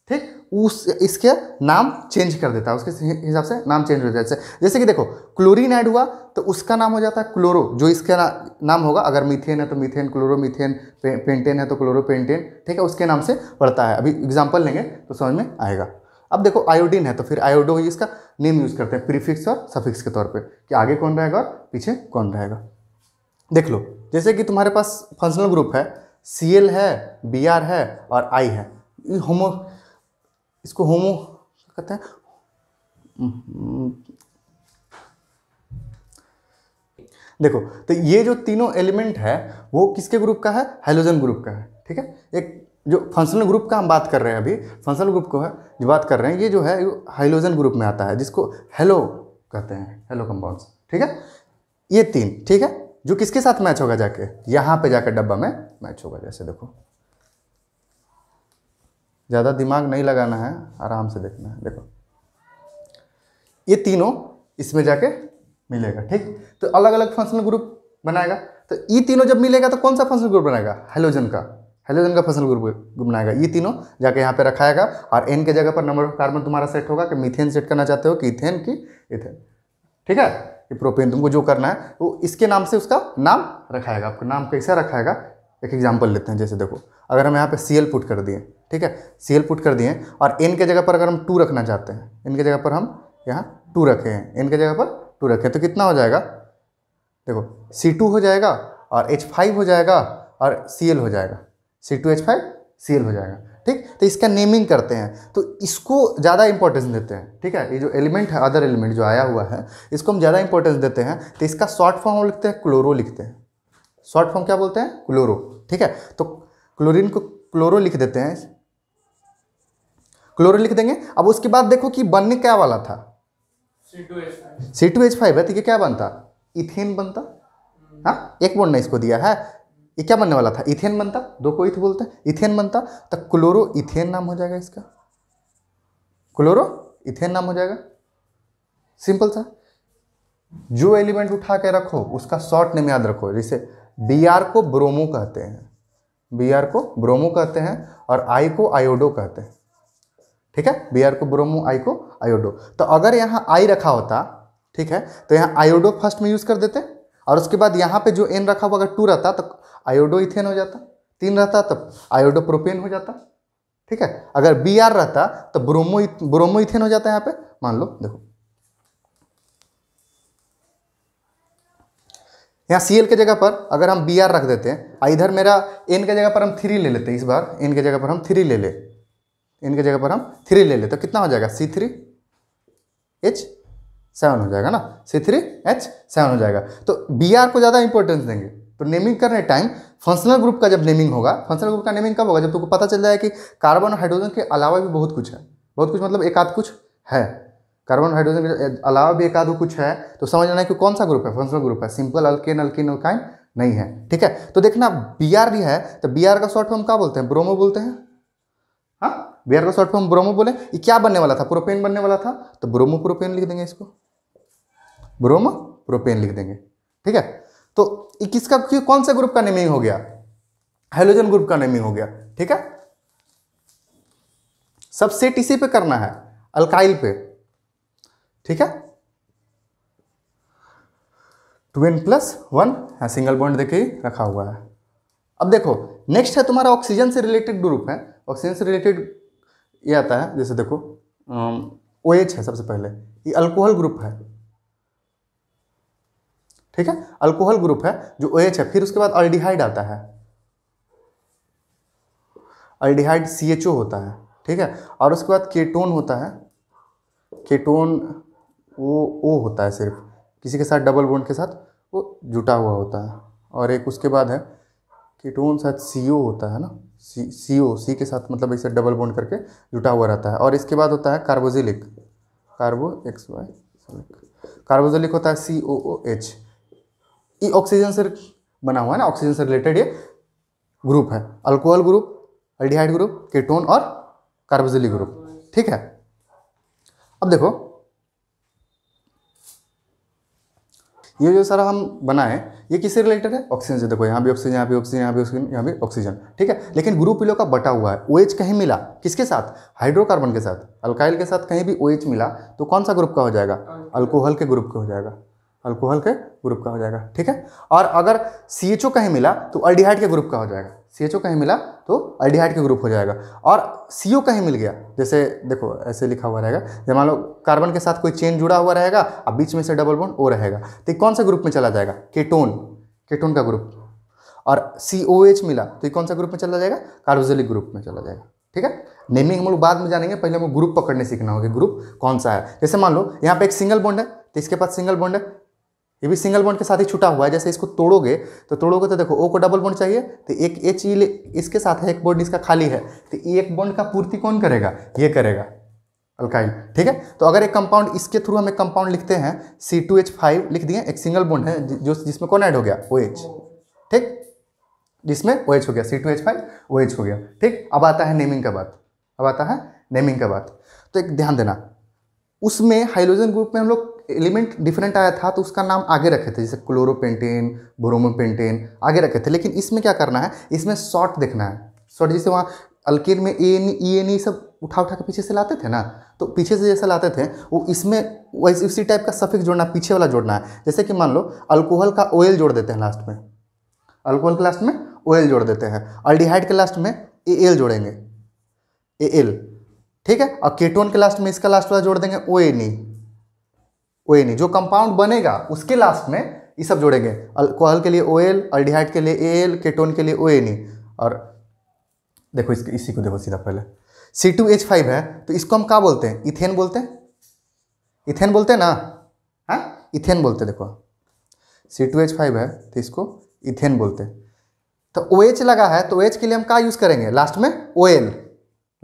ठीक उस इसके नाम चेंज कर देता है उसके हिसाब से नाम चेंज हो जाता है जैसे कि देखो क्लोरीन ऐड हुआ तो उसका नाम हो जाता है क्लोरो जो इसका ना, नाम होगा अगर मीथेन है तो मीथेन मीथेन पे, पेंटेन है तो क्लोरो पेंटेन ठीक है उसके नाम से पड़ता है अभी एग्जाम्पल लेंगे तो समझ में आएगा अब देखो आयोडीन है तो फिर आयोडो ही इसका नेम यूज़ करते हैं प्रीफिक्स और सफिक्स के तौर पर कि आगे कौन रहेगा और पीछे कौन रहेगा देख लो जैसे कि तुम्हारे पास फंक्शनल ग्रुप है सी एल है बी आर है और आई है होमो इसको होमो कहते हैं देखो तो ये जो तीनों एलिमेंट है वो किसके ग्रुप का है हेलोजन ग्रुप का है ठीक है एक जो फंक्शनल ग्रुप का हम बात कर रहे हैं अभी फंक्शनल ग्रुप को है जो बात कर रहे हैं ये जो है हाइलोजन ग्रुप में आता है जिसको हेलो कहते हैं हेलो कंपाउंड्स ठीक है ये तीन ठीक है जो किसके साथ मैच होगा जाके यहां पे जाकर डब्बा में मैच होगा जैसे देखो ज़्यादा दिमाग नहीं लगाना है आराम से देखना है देखो ये तीनों इसमें जाके मिलेगा ठीक तो अलग अलग फंक्शनल ग्रुप बनाएगा तो ये तीनों जब मिलेगा तो कौन सा फंक्शनल ग्रुप बनाएगा हेलोजन का हेलोजन का फंक्शनल ग्रुप बनाएगा ये तीनों जाके यहाँ पे रखाएगा और एन के जगह पर नंबर ऑफ कार्बन तुम्हारा सेट होगा कि मीथेन सेट करना चाहते हो कि इथेन की इथेन ठीक है कि प्रोपेन तुमको जो करना है वो इसके नाम से उसका नाम रखाएगा आपका नाम कैसा रखाएगा एक एग्जाम्पल लेते हैं जैसे देखो अगर हम यहाँ पे सी पुट कर दिए ठीक है सी पुट कर दिए और एन के जगह पर अगर हम टू रखना चाहते हैं एन के जगह पर हम यहाँ टू रखे हैं एन के जगह पर टू रखें तो कितना हो जाएगा देखो सी टू हो जाएगा और एच फाइव हो जाएगा और सी एल हो जाएगा C two H five C L हो जाएगा ठीक तो इसका नेमिंग करते हैं तो इसको ज़्यादा इंपॉर्टेंस देते हैं ठीक है ये जो एलिमेंट है अदर एलिमेंट जो आया हुआ है इसको हम ज़्यादा इंपॉर्टेंस देते हैं तो इसका शॉर्ट फॉर्म हम लिखते हैं क्लोरो लिखते हैं शॉर्ट फॉर्म क्या बोलते हैं क्लोरो ठीक है तो क्लोरीन को क्लोरो लिख देते हैं क्लोरो लिख देंगे अब उसके बाद देखो कि बनने क्या वाला था सी टू एच फाइव है तो ये क्या बनता इथेन बनता हाँ एक बोर्ड ने इसको दिया है ये क्या बनने वाला था इथेन बनता दो को इथ बोलते हैं इथेन बनता तो क्लोरो इथेन नाम हो जाएगा इसका क्लोरो इथेन नाम हो जाएगा सिंपल सा जो एलिमेंट उठा के रखो उसका शॉर्ट नेम याद रखो जैसे बी आर को ब्रोमो कहते हैं बी आर को ब्रोमो कहते हैं और आई को आयोडो कहते हैं ठीक है बी आर को ब्रोमो आई को आयोडो तो अगर यहाँ आई रखा होता ठीक है तो यहाँ आयोडो फर्स्ट में यूज़ कर देते और उसके बाद यहाँ पे जो एन रखा हुआ अगर टू रहता तो आयोडो इथेन हो जाता तीन रहता तब आयोडो प्रोपेन हो जाता ठीक है अगर बी आर रहता तो ब्रोमो ब्रोमो इथेन हो जाता है यहाँ पे मान लो देखो यहाँ सी एल के जगह पर अगर हम बी आर रख देते हैं इधर मेरा एन के जगह पर हम थ्री ले लेते हैं इस बार एन के जगह पर हम थ्री ले ले एन के जगह पर हम थ्री ले लेते तो कितना हो जाएगा सी थ्री एच सेवन हो जाएगा ना सी थ्री एच सेवन हो जाएगा तो बी आर को ज़्यादा इंपॉर्टेंस देंगे तो नेमिंग करने टाइम फंक्शनल ग्रुप का जब नेमिंग होगा फंक्शनल ग्रुप का नेमिंग कब होगा जब तुमको पता चल जाए कि कार्बन और हाइड्रोजन के अलावा भी बहुत कुछ है बहुत कुछ मतलब एक आध कुछ है कार्बन हाइड्रोजन के अलावा भी एक आध कुछ है तो समझ लेना है कि कौन सा ग्रुप है फंक्शनल ग्रुप है सिंपल अल्केन अल्किन अल्काइन नहीं है ठीक है तो देखना बी आर भी है तो बी आर का शॉर्ट फॉर्म क्या बोलते हैं ब्रोमो बोलते हैं हाँ बी आर का शॉर्ट फॉर्म ब्रोमो बोले ये क्या बनने वाला था प्रोपेन बनने वाला था तो ब्रोमो प्रोपेन लिख देंगे इसको ब्रोमो प्रोपेन लिख देंगे ठीक है तो किसका कौन सा ग्रुप का नेमिंग हो गया हेलोजन ग्रुप का नेमिंग हो गया ठीक है सबसे टीसी पे करना है अल्काइल पे ठीक है टू एन प्लस वन है सिंगल बॉन्ड देके रखा हुआ है अब देखो नेक्स्ट है तुम्हारा ऑक्सीजन से रिलेटेड ग्रुप है ऑक्सीजन से रिलेटेड ये आता है जैसे देखो ओ एच है सबसे पहले ये अल्कोहल ग्रुप है ठीक है अल्कोहल ग्रुप है जो ओ OH है फिर उसके बाद अल्डिहाइड आता है अल्डिहाइड सी एच ओ होता है ठीक है और उसके बाद केटोन होता है केटोन वो ओ होता है सिर्फ किसी के साथ डबल बोन के साथ वो जुटा हुआ होता है और एक उसके बाद है कीटोन साथ सी ओ होता है ना सी सी ओ सी के साथ मतलब ऐसे डबल बोन करके जुटा हुआ रहता है और इसके बाद होता है कार्बोजिलिक कार्बो एक्स वाई कार्बोजिलिक होता है सी ओ ओ एच ये ऑक्सीजन से बना हुआ है ना ऑक्सीजन से रिलेटेड ये ग्रुप है alcohol group aldehyde group ketone और कार्बोजिली ग्रुप ठीक है अब देखो ये जो सारा हम बनाए ये किससे रिलेटेड है ऑक्सीजन से देखो यहाँ भी ऑक्सीजन यहाँ भी ऑक्सीजन यहाँ भी ऑक्सीजन यहाँ भी ऑक्सीजन ठीक है लेकिन ग्रुप इलो का बटा हुआ है ओ OH कहीं मिला किसके साथ हाइड्रोकार्बन के साथ अल्काइल के साथ कहीं भी ओ OH मिला तो कौन सा ग्रुप का हो जाएगा अल्कोहल के ग्रुप का हो जाएगा अल्कोहल के ग्रुप का हो जाएगा ठीक है और अगर सी एच ओ कहीं मिला तो अल्डिहाइड के ग्रुप का हो जाएगा सी एच ओ कहीं मिला तो अल्डिहाइड के ग्रुप हो जाएगा और सी ओ कहीं मिल गया जैसे देखो ऐसे लिखा हुआ रहेगा जब मान लो कार्बन के साथ कोई चेन जुड़ा हुआ रहेगा और बीच में से डबल बॉन्ड ओ रहेगा तो कौन सा ग्रुप में चला जाएगा केटोन केटोन का ग्रुप और सी ओ एच मिला तो कौन सा ग्रुप में चला जाएगा कार्बोजिलिक ग्रुप में चला जाएगा ठीक है नेमिंग हम लोग बाद में जानेंगे पहले हमको ग्रुप पकड़ने सीखना होगा ग्रुप कौन सा है जैसे मान लो यहाँ पे एक सिंगल बॉन्ड है तो इसके पास सिंगल बॉन्ड है ये भी सिंगल बॉन्ड के साथ ही छुटा हुआ है जैसे इसको तोड़ोगे तो तोड़ोगे तो देखो ओ को डबल बॉन्ड चाहिए तो एक एच ई इसके साथ है एक बॉन्ड इसका खाली है तो एक बॉन्ड का पूर्ति कौन करेगा ये करेगा अल्काइल ठीक है तो अगर एक कंपाउंड इसके थ्रू हम एक कंपाउंड लिखते हैं सी टू एच फाइव लिख दिए एक सिंगल बॉन्ड है जो जिसमें कौन ऐड हो गया ओ एच ठीक जिसमें ओ एच हो गया C two H five O H हो गया ठीक अब आता है नेमिंग का बात अब आता है नेमिंग का बात तो एक ध्यान देना उसमें हाइड्रोजन ग्रुप में हम लोग एलिमेंट डिफरेंट आया था तो उसका नाम आगे रखे थे जैसे क्लोरोपेंटेन ब्रोमोपेंटेन आगे रखे थे लेकिन इसमें क्या करना है इसमें शॉर्ट देखना है शॉर्ट जैसे वहाँ अल्किन में A N E N E सब उठा उठा के पीछे से लाते थे ना तो पीछे से जैसे लाते थे वो इसमें वैसे उसी टाइप का सफिक्स जोड़ना पीछे वाला जोड़ना है जैसे कि मान लो अल्कोहल का ऑयल जोड़ देते हैं लास्ट में अल्कोहल के लास्ट में ऑयल जोड़ देते हैं अल्डिहाइड के लास्ट में ए एल जोड़ेंगे ए एल ठीक है और केटोन के लास्ट में इसका लास्ट वाला जोड़ देंगे O N E O N E जो कंपाउंड बनेगा उसके लास्ट में ये सब जोड़ेंगे अल्कोहल के लिए ओ एल अल्डिहाइड के लिए ए एल केटोन के लिए ओ एन ई और देखो इसके इसी को देखो सीधा पहले सी टू एच फाइव है तो इसको हम क्या बोलते हैं इथेन बोलते हैं इथेन बोलते हैं ना हाँ इथेन बोलते देखो सी टू एच फाइव है तो इसको इथेन बोलते हैं तो ओ एच लगा है तो ओ एच के लिए हम क्या यूज़ करेंगे लास्ट में ओ एल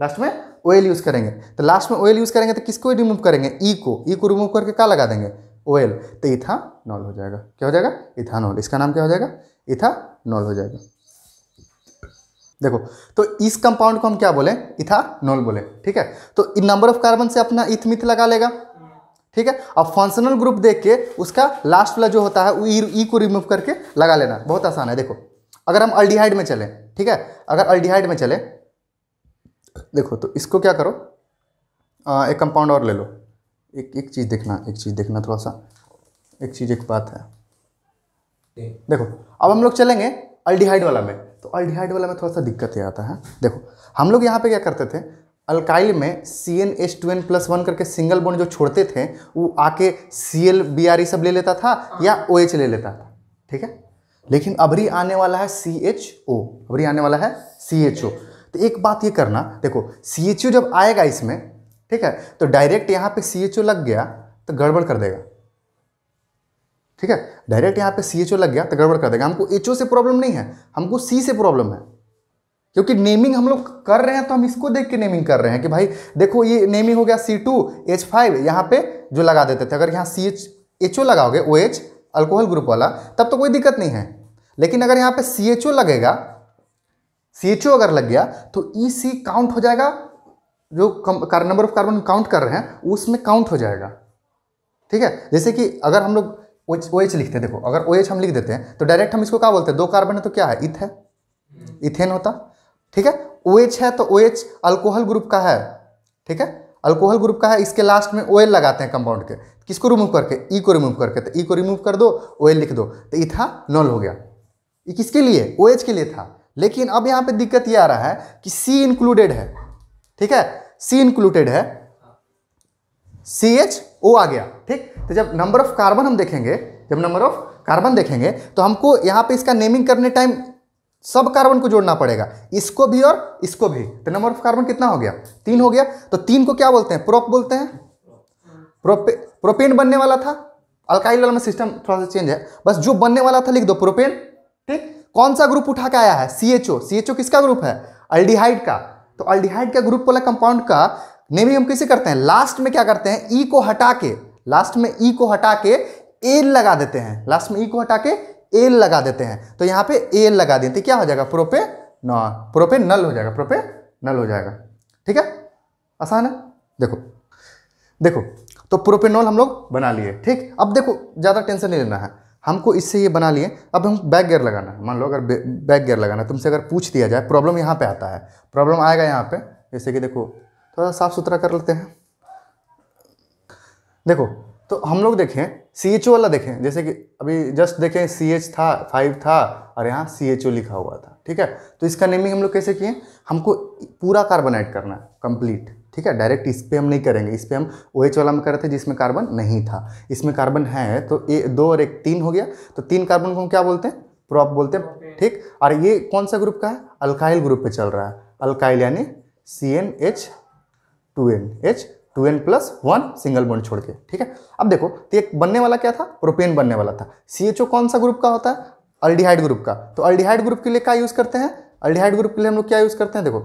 लास्ट में ऑयल यूज़ करेंगे तो लास्ट में ऑयल यूज़ करेंगे तो किसको रिमूव करेंगे ई e को ई e को रिमूव करके क्या लगा देंगे ऑयल तो इथानॉल हो जाएगा क्या हो जाएगा इथानॉल इसका नाम क्या हो जाएगा इथानॉल हो जाएगा देखो तो इस कंपाउंड को हम क्या बोले इथानॉल बोले ठीक है तो नंबर ऑफ कार्बन से अपना इथ मिथ लगा लेगा ठीक है अब फंक्शनल ग्रुप देख के उसका लास्ट वाला जो होता है वो ई e, को रिमूव करके लगा लेना बहुत आसान है देखो अगर हम अल्डिहाइड में चले ठीक है अगर अल्डिहाइड में चले देखो तो इसको क्या करो आ, एक कंपाउंड और ले लो एक एक चीज़ देखना एक चीज़ देखना थोड़ा सा एक चीज़ एक बात है देखो अब हम लोग चलेंगे अल्डिहाइड वाला में तो अल्डिहाइड वाला में थोड़ा सा दिक्कत ही आता है देखो हम लोग यहाँ पे क्या करते थे अल्काइल में C N H two N plus one करके सिंगल बोन जो छोड़ते थे वो आके C L B R E सब ले लेता था या ओ एच ले लेता था ठीक है लेकिन अभरी आने वाला है सी एच ओ अभी आने वाला है सी एच ओ तो एक बात ये करना देखो सी जब आएगा इसमें ठीक है तो डायरेक्ट यहाँ पे सी लग गया तो गड़बड़ कर देगा ठीक है डायरेक्ट यहाँ पे सी लग गया तो गड़बड़ कर देगा हमको एच ओ से प्रॉब्लम नहीं है हमको सी से प्रॉब्लम है क्योंकि नेमिंग हम लोग कर रहे हैं तो हम इसको देख के नेमिंग कर रहे हैं कि भाई देखो ये नेमिंग हो गया सी टू एच फाइव यहाँ पे जो लगा देते थे अगर यहाँ सी एच एच ओ लगाओगे ओ एच अल्कोहल ग्रुप वाला तब तो कोई दिक्कत नहीं है लेकिन अगर यहाँ पे सी एच ओ लगेगा सी एच ओ अगर लग गया तो ई सी काउंट हो जाएगा जो नंबर ऑफ कार्बन काउंट कर रहे हैं उसमें काउंट हो जाएगा ठीक है जैसे कि अगर हम लोग ओ एच लिखते हैं देखो अगर ओ एच हम लिख देते हैं तो डायरेक्ट हम इसको क्या बोलते हैं दो कार्बन है तो क्या है इथ है इथेन होता ठीक है ओ एच है तो ओ एच अल्कोहल ग्रुप का है ठीक है अल्कोहल ग्रुप का है इसके लास्ट में ओएल लगाते हैं कंपाउंड के किसको रिमूव करके ई e को रिमूव करके तो ई e को रिमूव कर दो ओएल लिख दो तो इथा e नॉल हो गया ये किसके लिए ओ एच के लिए था लेकिन अब यहाँ पे दिक्कत ये आ रहा है कि सी इंक्लूडेड है ठीक है सी इंक्लूडेड है सी एच ओ आ गया ठीक तो जब नंबर ऑफ कार्बन हम देखेंगे जब नंबर ऑफ कार्बन देखेंगे तो हमको यहाँ पे इसका नेमिंग करने टाइम सब कार्बन को जोड़ना पड़ेगा इसको भी और इसको भी तो नंबर ऑफ कार्बन कितना हो गया तीन हो गया तो तीन को क्या बोलते हैं प्रोप बोलते हैं प्रोपे प्रोपेन बनने वाला था अल्काइल वाला में सिस्टम थोड़ा सा चेंज है बस जो बनने वाला था लिख दो प्रोपेन ठीक कौन सा ग्रुप उठा के आया है C H O C H ओ किसका ग्रुप है अल्डिहाइड का तो अल्डिहाइड का ग्रुप वाला कंपाउंड का भी हम कैसे करते हैं लास्ट में क्या करते हैं ई e को हटा के लास्ट में ई e को हटा के एल लगा देते हैं लास्ट में ई e को हटा के एल लगा देते हैं तो यहाँ पे एल लगा देते तो क्या हो जाएगा प्रोपे न प्रोपे नल हो जाएगा प्रोपे नल हो जाएगा ठीक है आसान है देखो देखो तो प्रोपेनॉल हम लोग बना लिए ठीक अब देखो ज़्यादा टेंशन नहीं लेना है हमको इससे ये बना लिए अब हम बैक गेयर लगाना है मान लो अगर बैक गेयर लगाना है तुमसे अगर पूछ दिया जाए प्रॉब्लम यहाँ पे आता है प्रॉब्लम आएगा यहाँ पे जैसे कि देखो थोड़ा साफ़ सुथरा कर लेते हैं देखो तो हम लोग देखें सी एच ओ वाला देखें जैसे कि अभी जस्ट देखें सी एच था फाइव था और यहाँ सी एच ओ लिखा हुआ था ठीक है तो इसका नेमिंग हम लोग कैसे किए हमको पूरा कार्बोनेट करना है कंप्लीट ठीक है डायरेक्ट इस पर हम नहीं करेंगे इस पर हम ओ OH एच वाला में कर रहे थे जिसमें कार्बन नहीं था इसमें कार्बन है तो ए दो और एक तीन हो गया तो तीन कार्बन को हम क्या बोलते हैं प्रॉप बोलते हैं ठीक और ये कौन सा ग्रुप का है अल्काइल ग्रुप पे चल रहा है अल्काइल यानी C N H two N H two N plus one single bond छोड़ के ठीक है अब देखो तो एक बनने वाला क्या था प्रोपेन बनने वाला था सी एच ओ कौन सा ग्रुप का होता है अल्डिहाइड ग्रुप का तो अल्डिहाइड ग्रुप के लिए क्या यूज़ करते हैं अल्डिहाइड ग्रुप के लिए हम लोग क्या यूज़ करते हैं देखो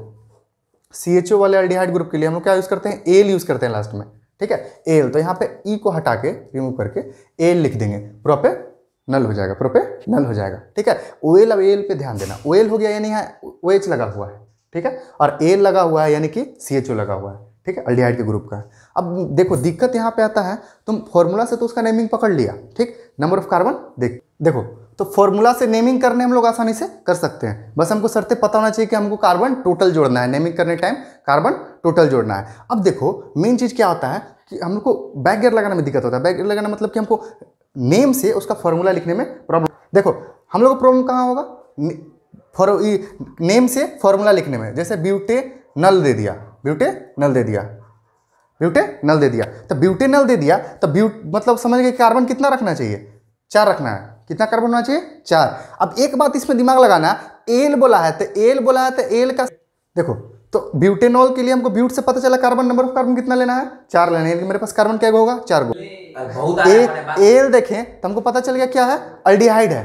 सी एच ओ वाले एल्डिहाइड ग्रुप के लिए हम लोग क्या यूज़ करते हैं एल यूज़ करते हैं लास्ट में ठीक है एल तो यहाँ पे ई e को हटा के रिमूव करके एल लिख देंगे प्रोपे नल हो जाएगा प्रोपे नल हो जाएगा ठीक है ओ एल अब एल पे ध्यान देना ओ एल हो गया यानी यहाँ ओ एच लगा हुआ है ठीक है और एल लगा हुआ है यानी कि सी एच ओ लगा हुआ है ठीक है अल्डिहाइड के ग्रुप का अब देखो दिक्कत यहाँ पे आता है तुम फॉर्मूला से तो उसका नेमिंग पकड़ लिया ठीक नंबर ऑफ कार्बन देख देखो तो फॉर्मूला से नेमिंग करने हम लोग आसानी से कर सकते हैं बस हमको सरते पता होना चाहिए कि हमको कार्बन टोटल जोड़ना है नेमिंग करने टाइम कार्बन टोटल जोड़ना है अब देखो मेन चीज़ क्या होता है कि हम लोग को बैक गेयर लगाने में दिक्कत होता है बैक गेयर लगाना मतलब कि हमको नेम से उसका फॉर्मूला लिखने में प्रॉब्लम देखो हम लोग को प्रॉब्लम कहाँ होगा फॉर नेम से फॉर्मूला लिखने में जैसे ब्यूटे नल दे दिया ब्यूटे नल दे दिया ब्यूटे नल दे दिया तो ब्यूटे नल दे दिया तो ब्यूट मतलब समझ गए कार्बन कितना रखना चाहिए चार रखना है कितना कार्बन होना चाहिए चार अब एक बात इसमें दिमाग लगाना एल बोला है तो एल बोला है तो एल का देखो तो ब्यूटेनॉल के लिए हमको ब्यूट से पता चला कार्बन नंबर ऑफ कार्बन कितना लेना है चार लेना है मेरे पास कार्बन क्या होगा चार गो एक एल देखें तो हमको पता चल गया क्या है अल्डिहाइड है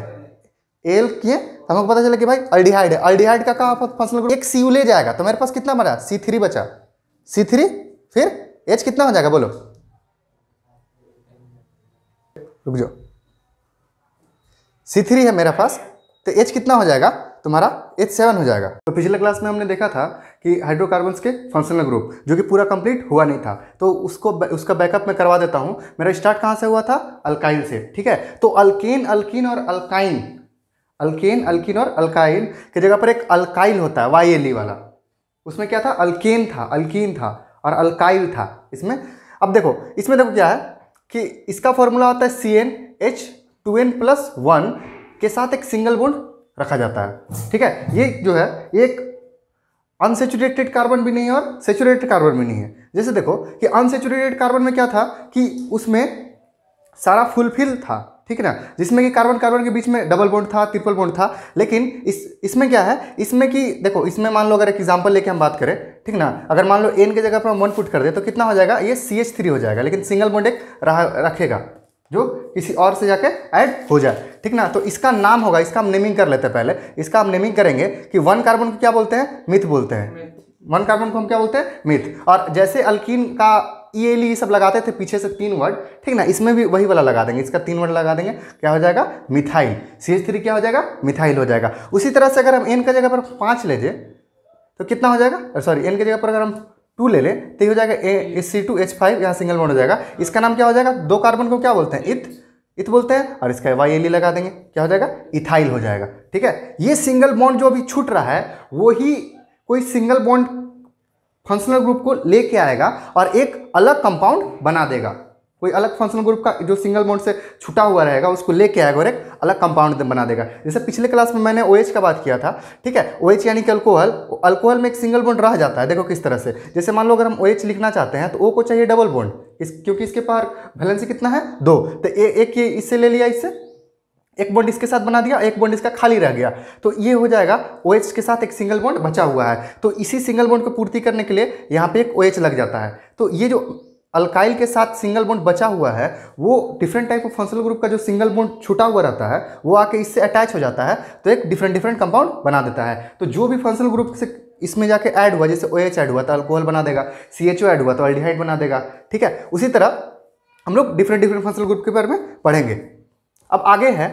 एल किए तो हमको पता चला कि भाई अल्डिहाइड है अल्डिहाइड का कहा फसल एक सी ले जाएगा तो मेरे पास कितना बचा सी थ्री बचा सी थ्री फिर एच कितना हो जाएगा बोलो रुक जाओ सी थ्री है मेरे पास तो एच कितना हो जाएगा तुम्हारा एच सेवन हो जाएगा तो पिछले क्लास में हमने देखा था कि हाइड्रोकार्बन्स के फंक्शनल ग्रुप जो कि पूरा कंप्लीट हुआ नहीं था तो उसको उसका बैकअप मैं करवा देता हूँ मेरा स्टार्ट कहाँ से हुआ था अल्काइल से ठीक है तो अल्केन अल्किन और अल्काइन अल्केन अल्किन और अल्काइल की जगह पर एक अल्काइल होता है वाई एल ई वाला उसमें क्या था अल्केन था अल्किन था और अल्काइल था इसमें अब देखो इसमें देखो क्या है कि इसका फॉर्मूला होता है C N H two N plus one के साथ एक सिंगल बॉन्ड रखा जाता है ठीक है ये जो है एक अनसेचुरेटेड कार्बन भी नहीं है और सेचुरेटेड कार्बन भी नहीं है जैसे देखो कि अनसेचुरेटेड कार्बन में क्या था कि उसमें सारा फुलफिल था ठीक है ना जिसमें कि कार्बन कार्बन के बीच में डबल बोन्ड था ट्रिपल बोन्ड था लेकिन इस इसमें क्या है इसमें कि देखो इसमें मान लो अगर एक एग्जाम्पल लेके हम बात करें ठीक ना अगर मान लो एन के जगह पर हम वन पुट कर दे तो कितना हो जाएगा ये सी एच थ्री हो जाएगा लेकिन सिंगल बोन्ड एक रखेगा जो किसी और से जाके ऐड हो जाए ठीक ना तो इसका नाम होगा इसका हम नेमिंग कर लेते हैं पहले इसका हम नेमिंग करेंगे कि वन कार्बन को क्या बोलते हैं मिथ बोलते हैं वन कार्बन को हम क्या बोलते हैं मिथ और जैसे अल्किन का ई e एल e सब लगाते थे पीछे से तीन वर्ड ठीक ना इसमें भी वही वाला लगा देंगे इसका तीन वर्ड लगा देंगे क्या हो जाएगा मिथाइल सी एच थ्री क्या हो जाएगा मिथाइल हो जाएगा उसी तरह से अगर हम एन का जगह पर पाँच ले जाए तो कितना हो जाएगा सॉरी एन के जगह पर अगर हम टू ले लें तो ये हो जाएगा ए सी टू एच फाइव यहाँ सिंगल बॉन्ड हो जाएगा इसका नाम क्या हो जाएगा दो कार्बन को क्या बोलते हैं इथ इथ बोलते हैं और इसका वाई एल e लगा देंगे क्या हो जाएगा इथाइल हो जाएगा ठीक है ये सिंगल बॉन्ड जो अभी छूट रहा है वही कोई सिंगल बॉन्ड फंक्शनल ग्रुप को लेके आएगा और एक अलग कंपाउंड बना देगा कोई अलग फंक्शनल ग्रुप का जो सिंगल बॉन्ड से छुटा हुआ रहेगा उसको लेके आएगा और एक अलग कंपाउंड बना देगा जैसे पिछले क्लास में मैंने ओएच का बात किया था ठीक है ओएच यानी कि अल्कोहल अल्कोहल में एक सिंगल बॉन्ड रह जाता है देखो किस तरह से जैसे मान लो अगर हम ओएच लिखना चाहते हैं तो ओ को चाहिए डबल बॉन्ड इस क्योंकि इसके पार वैलेंसी कितना है दो तो ए, एक ये इससे ले लिया इससे एक बॉन्ड इसके साथ बना दिया एक बॉन्ड इसका खाली रह गया तो ये हो जाएगा ओ OH के साथ एक सिंगल बॉन्ड बचा हुआ है तो इसी सिंगल बॉन्ड को पूर्ति करने के लिए यहाँ पे एक ओ OH लग जाता है तो ये जो अल्काइल के साथ सिंगल बोन्ड बचा हुआ है वो different type of functional group का जो सिंगल बोन्ड छुटा हुआ रहता है वो आके इससे अटैच हो जाता है तो एक डिफरेंट डिफरेंट कंपाउंड बना देता है तो जो भी फंक्शनल ग्रुप से इसमें जाके ऐड हुआ जैसे ओ OH ऐड हुआ तो अल्कोहल बना देगा सी एच ओ ऐड हुआ तो अल्डीहाइड बना देगा ठीक है उसी तरह हम लोग डिफरेंट डिफरेंट फंक्शनल ग्रुप के बारे में पढ़ेंगे अब आगे है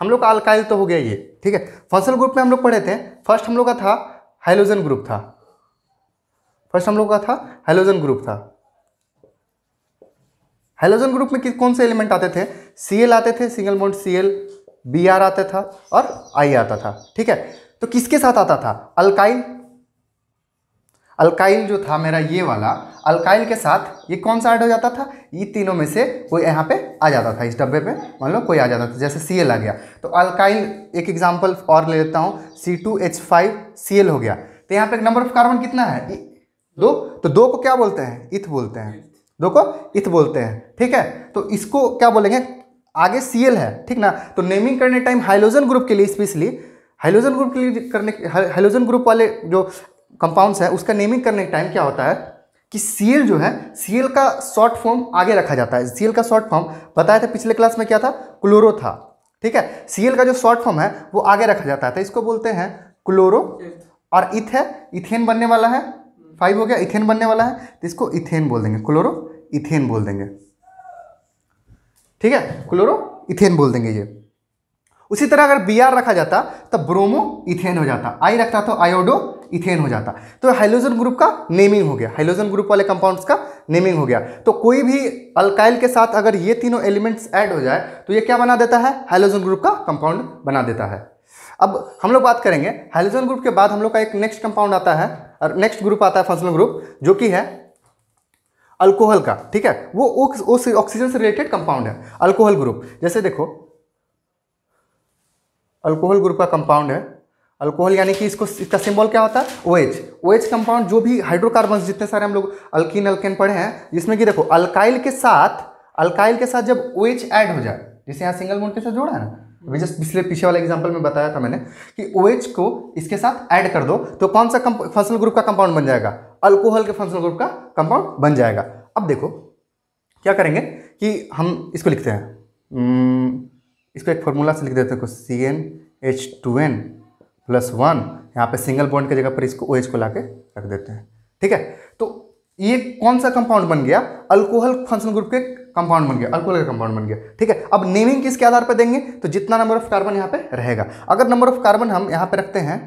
हम लोग का अल्काइल तो हो गया ये ठीक है फंक्शनल ग्रुप में हम लोग पढ़े थे फर्स्ट हम लोग का था हाइलोजन ग्रुप था फर्स्ट हम लोग का था हाइलोजन ग्रुप था हेलोजन ग्रुप में कौन से एलिमेंट आते थे सीएल आते थे सिंगल एल सीएल बीआर आता था और आई आता था ठीक है तो किसके साथ आता था अल्काइल अल्काइल जो था मेरा ये वाला अल्काइल के साथ ये कौन सा ऐड हो जाता था ये तीनों में से कोई यहाँ पे आ जाता था इस डब्बे पे मान लो कोई आ जाता था जैसे सी आ गया तो अल्काइल एक एग्जाम्पल और ले लेता हूँ C two H five C L हो गया तो यहाँ पे नंबर ऑफ कार्बन कितना है दो तो दो को क्या बोलते हैं इथ बोलते हैं देखो इथ बोलते हैं ठीक है तो इसको क्या बोलेंगे आगे सी है ठीक ना तो नेमिंग करने टाइम हाइलोजन ग्रुप के लिए स्पेशली हाइलोजन ग्रुप के लिए करने हाइलोजन ग्रुप वाले जो कंपाउंड्स है उसका नेमिंग करने टाइम क्या होता है कि सी जो है सी का शॉर्ट फॉर्म आगे रखा जाता है सी का शॉर्ट फॉर्म बताया था पिछले क्लास में क्या था क्लोरो था ठीक है सी का जो शॉर्ट फॉर्म है वो आगे रखा जाता है तो इसको बोलते हैं क्लोरो और इथ है इथेन बनने वाला है फाइव हो गया इथेन बनने वाला है तो इसको इथेन बोल देंगे क्लोरो इथेन बोल देंगे ठीक है क्लोरो इथेन बोल देंगे ये उसी तरह अगर बी आर रखा जाता तो ब्रोमो इथेन हो जाता आई रखता तो आयोडो इथेन हो जाता तो हाइलोजन ग्रुप का नेमिंग हो गया हाइलोजन ग्रुप वाले कंपाउंड्स का नेमिंग हो गया तो कोई भी अल्काइल के साथ अगर ये तीनों एलिमेंट्स ऐड हो जाए तो ये क्या बना देता है हाइलोजन ग्रुप का कंपाउंड बना देता है अब हम लोग बात करेंगे हाइलोजन ग्रुप के बाद हम लोग का एक नेक्स्ट कंपाउंड आता है और नेक्स्ट ग्रुप आता है फंक्शनल ग्रुप जो कि है अल्कोहल का ठीक है वो उस ऑक्सीजन से रिलेटेड कंपाउंड है अल्कोहल ग्रुप जैसे देखो अल्कोहल ग्रुप का कंपाउंड है अल्कोहल यानी कि इसको इसका सिंबल क्या होता है ओ एच कंपाउंड जो भी हाइड्रोकार्बन जितने सारे हम लोग अल्किन अल्केन पढ़े हैं जिसमें कि देखो अल्काइल के साथ अल्काइल के साथ जब ओएच ऐड हो जाए जिसे यहाँ सिंगल के से जोड़ा है ना अभी जस्ट पिछले पीछे वाले एग्जाम्पल में बताया था मैंने कि ओ OH को इसके साथ ऐड कर दो तो कौन सा फंक्शनल ग्रुप का कंपाउंड बन जाएगा अल्कोहल के फंक्शनल ग्रुप का कंपाउंड बन जाएगा अब देखो क्या करेंगे कि हम इसको लिखते हैं hmm, इसको एक फॉर्मूला से लिख देते हैं C N H two N plus one यहाँ पर सिंगल बॉन्ड की जगह पर इसको ओ OH को ला के रख देते हैं ठीक है तो ये कौन सा कंपाउंड बन गया अल्कोहल फंक्शनल ग्रुप के कंपाउंड बन गया अल्कोहल का कंपाउंड बन गया ठीक है अब नेमिंग किसके आधार पर देंगे तो जितना नंबर ऑफ कार्बन यहाँ पे रहेगा अगर नंबर ऑफ कार्बन हम यहाँ पे रखते हैं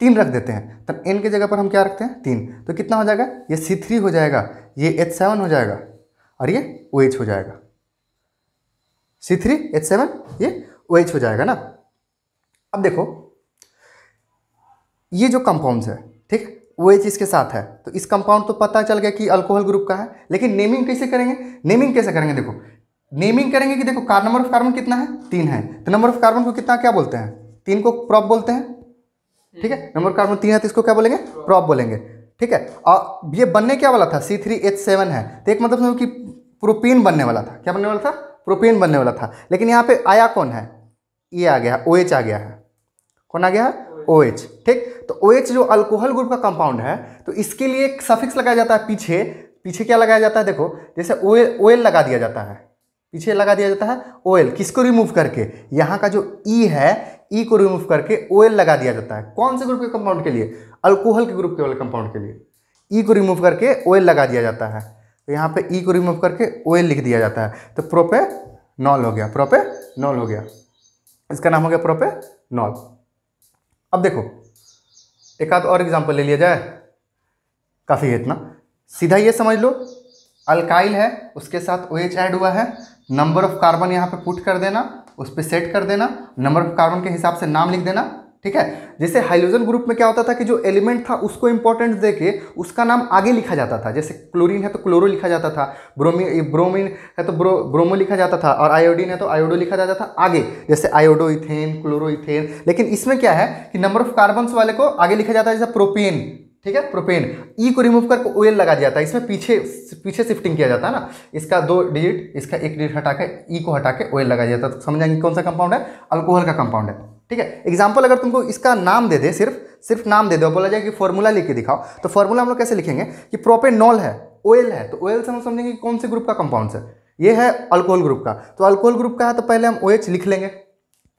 तीन रख देते हैं तब तो एन के जगह पर हम क्या रखते हैं तीन तो कितना हो जाएगा ये सी थ्री हो जाएगा ये एच सेवन हो जाएगा और ये ओ OH हो जाएगा सी थ्री एच सेवन ये ओ OH हो जाएगा ना अब देखो ये जो कंपाउंड है ओ एच इसके साथ है तो इस कंपाउंड तो पता चल गया कि अल्कोहल ग्रुप का है लेकिन नेमिंग कैसे करेंगे नेमिंग कैसे करेंगे देखो नेमिंग करेंगे कि देखो कार नंबर ऑफ कार्बन कितना है तीन है तो नंबर ऑफ कार्बन को कितना क्या बोलते हैं तीन को प्रॉप बोलते हैं ठीक है नंबर ऑफ कार्बन तीन है तो इसको क्या बोलेंगे प्रॉप बोलेंगे ठीक है और ये बनने क्या वाला था सी थ्री एच सेवन है तो एक मतलब समझो कि प्रोपीन बनने वाला था क्या बनने वाला था प्रोपीन बनने वाला था लेकिन यहाँ पे आया कौन है ये आ गया ओ एच आ गया है कौन आ गया है ओ OH, ठीक तो ओ OH जो अल्कोहल ग्रुप का कंपाउंड है तो इसके लिए एक सफिक्स लगाया जाता है पीछे पीछे क्या लगाया जाता है देखो जैसे ओ लगा दिया जाता है पीछे लगा दिया जाता है ओ एल किसको रिमूव करके यहाँ का जो ई e है ई e को रिमूव करके ओ एल लगा दिया जाता है कौन से ग्रुप के कंपाउंड के लिए अल्कोहल के ग्रुप के वाले कंपाउंड के लिए ई e को रिमूव करके ओ एल लगा दिया जाता है तो यहाँ पे ई e को रिमूव करके ओ एल लिख दिया जाता है तो प्रोपे नॉल हो गया प्रोपे नॉल हो गया इसका नाम हो गया प्रोपे नॉल अब देखो एक आध और एग्जाम्पल ले लिया जाए काफ़ी है इतना सीधा ये समझ लो अल्काइल है उसके साथ ओ OH एच ऐड हुआ है नंबर ऑफ कार्बन यहाँ पे पुट कर देना उस पर सेट कर देना नंबर ऑफ कार्बन के हिसाब से नाम लिख देना ठीक है जैसे हाइड्रोजन ग्रुप में क्या होता था कि जो एलिमेंट था उसको इंपॉर्टेंट देके उसका नाम आगे लिखा जाता था जैसे क्लोरीन है तो क्लोरो लिखा जाता था ब्रोमिन है तो ब्रो ब्रोमो लिखा जाता था और आयोडीन है तो आयोडो लिखा जाता था आगे जैसे आयोडोइथेन क्लोरोइथेन लेकिन इसमें क्या है कि नंबर ऑफ कार्बन्स वाले को आगे लिखा जाता है जैसे प्रोपेन ठीक है प्रोपेन ई e को रिमूव करके ओएल लगा दिया जाता है इसमें पीछे पीछे शिफ्टिंग किया जाता है ना इसका दो डिजिट इसका एक डिजिट हटा के ई e को हटा के ओएल लगा दिया जाता है तो समझ जाएंगे कौन सा कंपाउंड है अल्कोहल का कंपाउंड है ठीक है एग्जाम्पल अगर तुमको इसका नाम दे दे सिर्फ सिर्फ नाम दे दो बोला जाए कि फॉर्मूला लिख के दिखाओ तो फॉर्मूला हम लोग कैसे लिखेंगे कि प्रोपेनॉल है ओयल है तो ओयल से हम समझेंगे कि कौन से ग्रुप का कंपाउंड है ये है अल्कोहल ग्रुप का तो अल्कोहल ग्रुप का है तो पहले हम ओ OH लिख लेंगे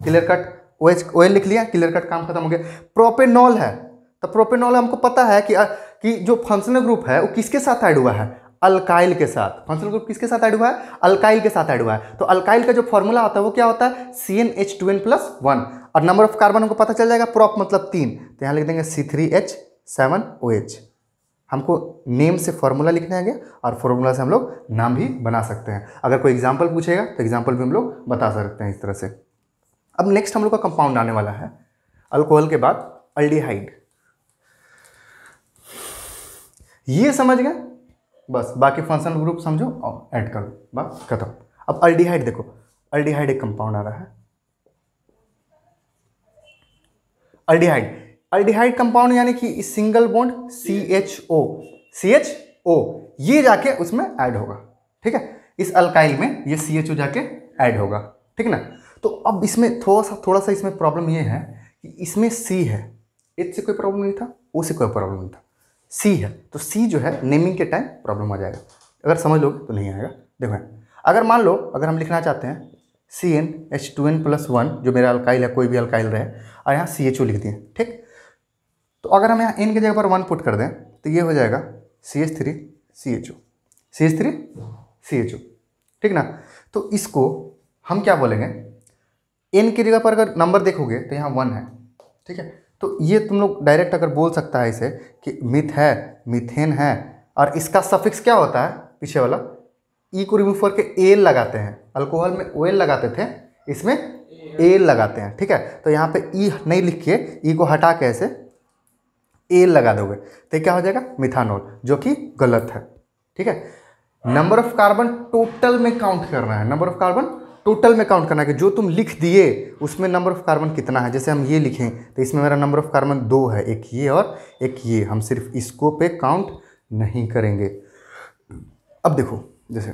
clear cut O OH, OH लिख लिया क्लियर कट काम खत्म हो गया प्रोपेनॉल है तो प्रोपेनॉल हमको पता है कि कि जो फंक्शनल ग्रुप है वो किसके साथ ऐड हुआ है अल्काइल के साथ फंक्शनल ग्रुप किसके साथ ऐड हुआ है अल्काइल के साथ ऐड हुआ है तो अल्काइल का जो फॉर्मूला होता है वो क्या होता है C N H two N plus one और नंबर ऑफ कार्बन हमको पता चल जाएगा प्रॉप मतलब तीन तो यहाँ लिख देंगे C three H seven O H हमको नेम से फॉर्मूला लिखना है और फॉर्मूला से हम लोग नाम भी बना सकते हैं अगर कोई एग्जाम्पल पूछेगा तो एग्जाम्पल भी हम लोग बता सकते हैं इस तरह से अब नेक्स्ट हम लोग का कंपाउंड आने वाला है अल्कोहल के बाद अल्डीहाइड ये समझ गए बस बाकी फंक्शन ग्रुप समझो और ऐड करो बस खत्म अब अल्डीहाइड देखो अल्डीहाइड एक कंपाउंड आ रहा है अल्डिहाइड अल्डिहाइड कंपाउंड यानी कि single bond C H O C H O ये जाके उसमें ऐड होगा ठीक है इस अल्काइल में ये सी एच ओ जाके ऐड होगा ठीक ना तो अब इसमें थोड़ा सा थोड़ा सा इसमें प्रॉब्लम ये है कि इसमें सी है एच से कोई प्रॉब्लम नहीं था ओ से कोई प्रॉब्लम नहीं था सी है तो सी जो है नेमिंग के टाइम प्रॉब्लम आ जाएगा अगर समझ लोगे तो नहीं आएगा देखो अगर मान लो अगर हम लिखना चाहते हैं C N H two N plus one जो मेरा अल्काइल है कोई भी अल्काइल रहे और यहाँ सी एच ओ लिख दिए ठीक तो अगर हम यहाँ एन की जगह पर वन पुट कर दें तो ये हो जाएगा C H three C H O C H three C H O ठीक ना तो इसको हम क्या बोलेंगे एन की जगह पर अगर नंबर देखोगे तो यहाँ वन है ठीक है तो ये तुम लोग डायरेक्ट अगर बोल सकता है इसे कि मिथ है मिथेन है और इसका सफिक्स क्या होता है पीछे वाला ई e को रिमूव करके एल लगाते हैं अल्कोहल में ओ लगाते थे इसमें एल लगाते हैं ठीक है तो यहाँ पे ई e नहीं लिख के e ई को हटा के ऐसे एल लगा दोगे तो क्या हो जाएगा मिथानोल जो कि गलत है ठीक है नंबर ऑफ कार्बन टोटल में काउंट करना है नंबर ऑफ कार्बन टोटल में काउंट करना है कि जो तुम लिख दिए उसमें नंबर ऑफ कार्बन कितना है जैसे हम ये लिखें तो इसमें मेरा नंबर ऑफ कार्बन दो है एक ये और एक ये हम सिर्फ इसको पे काउंट नहीं करेंगे अब देखो जैसे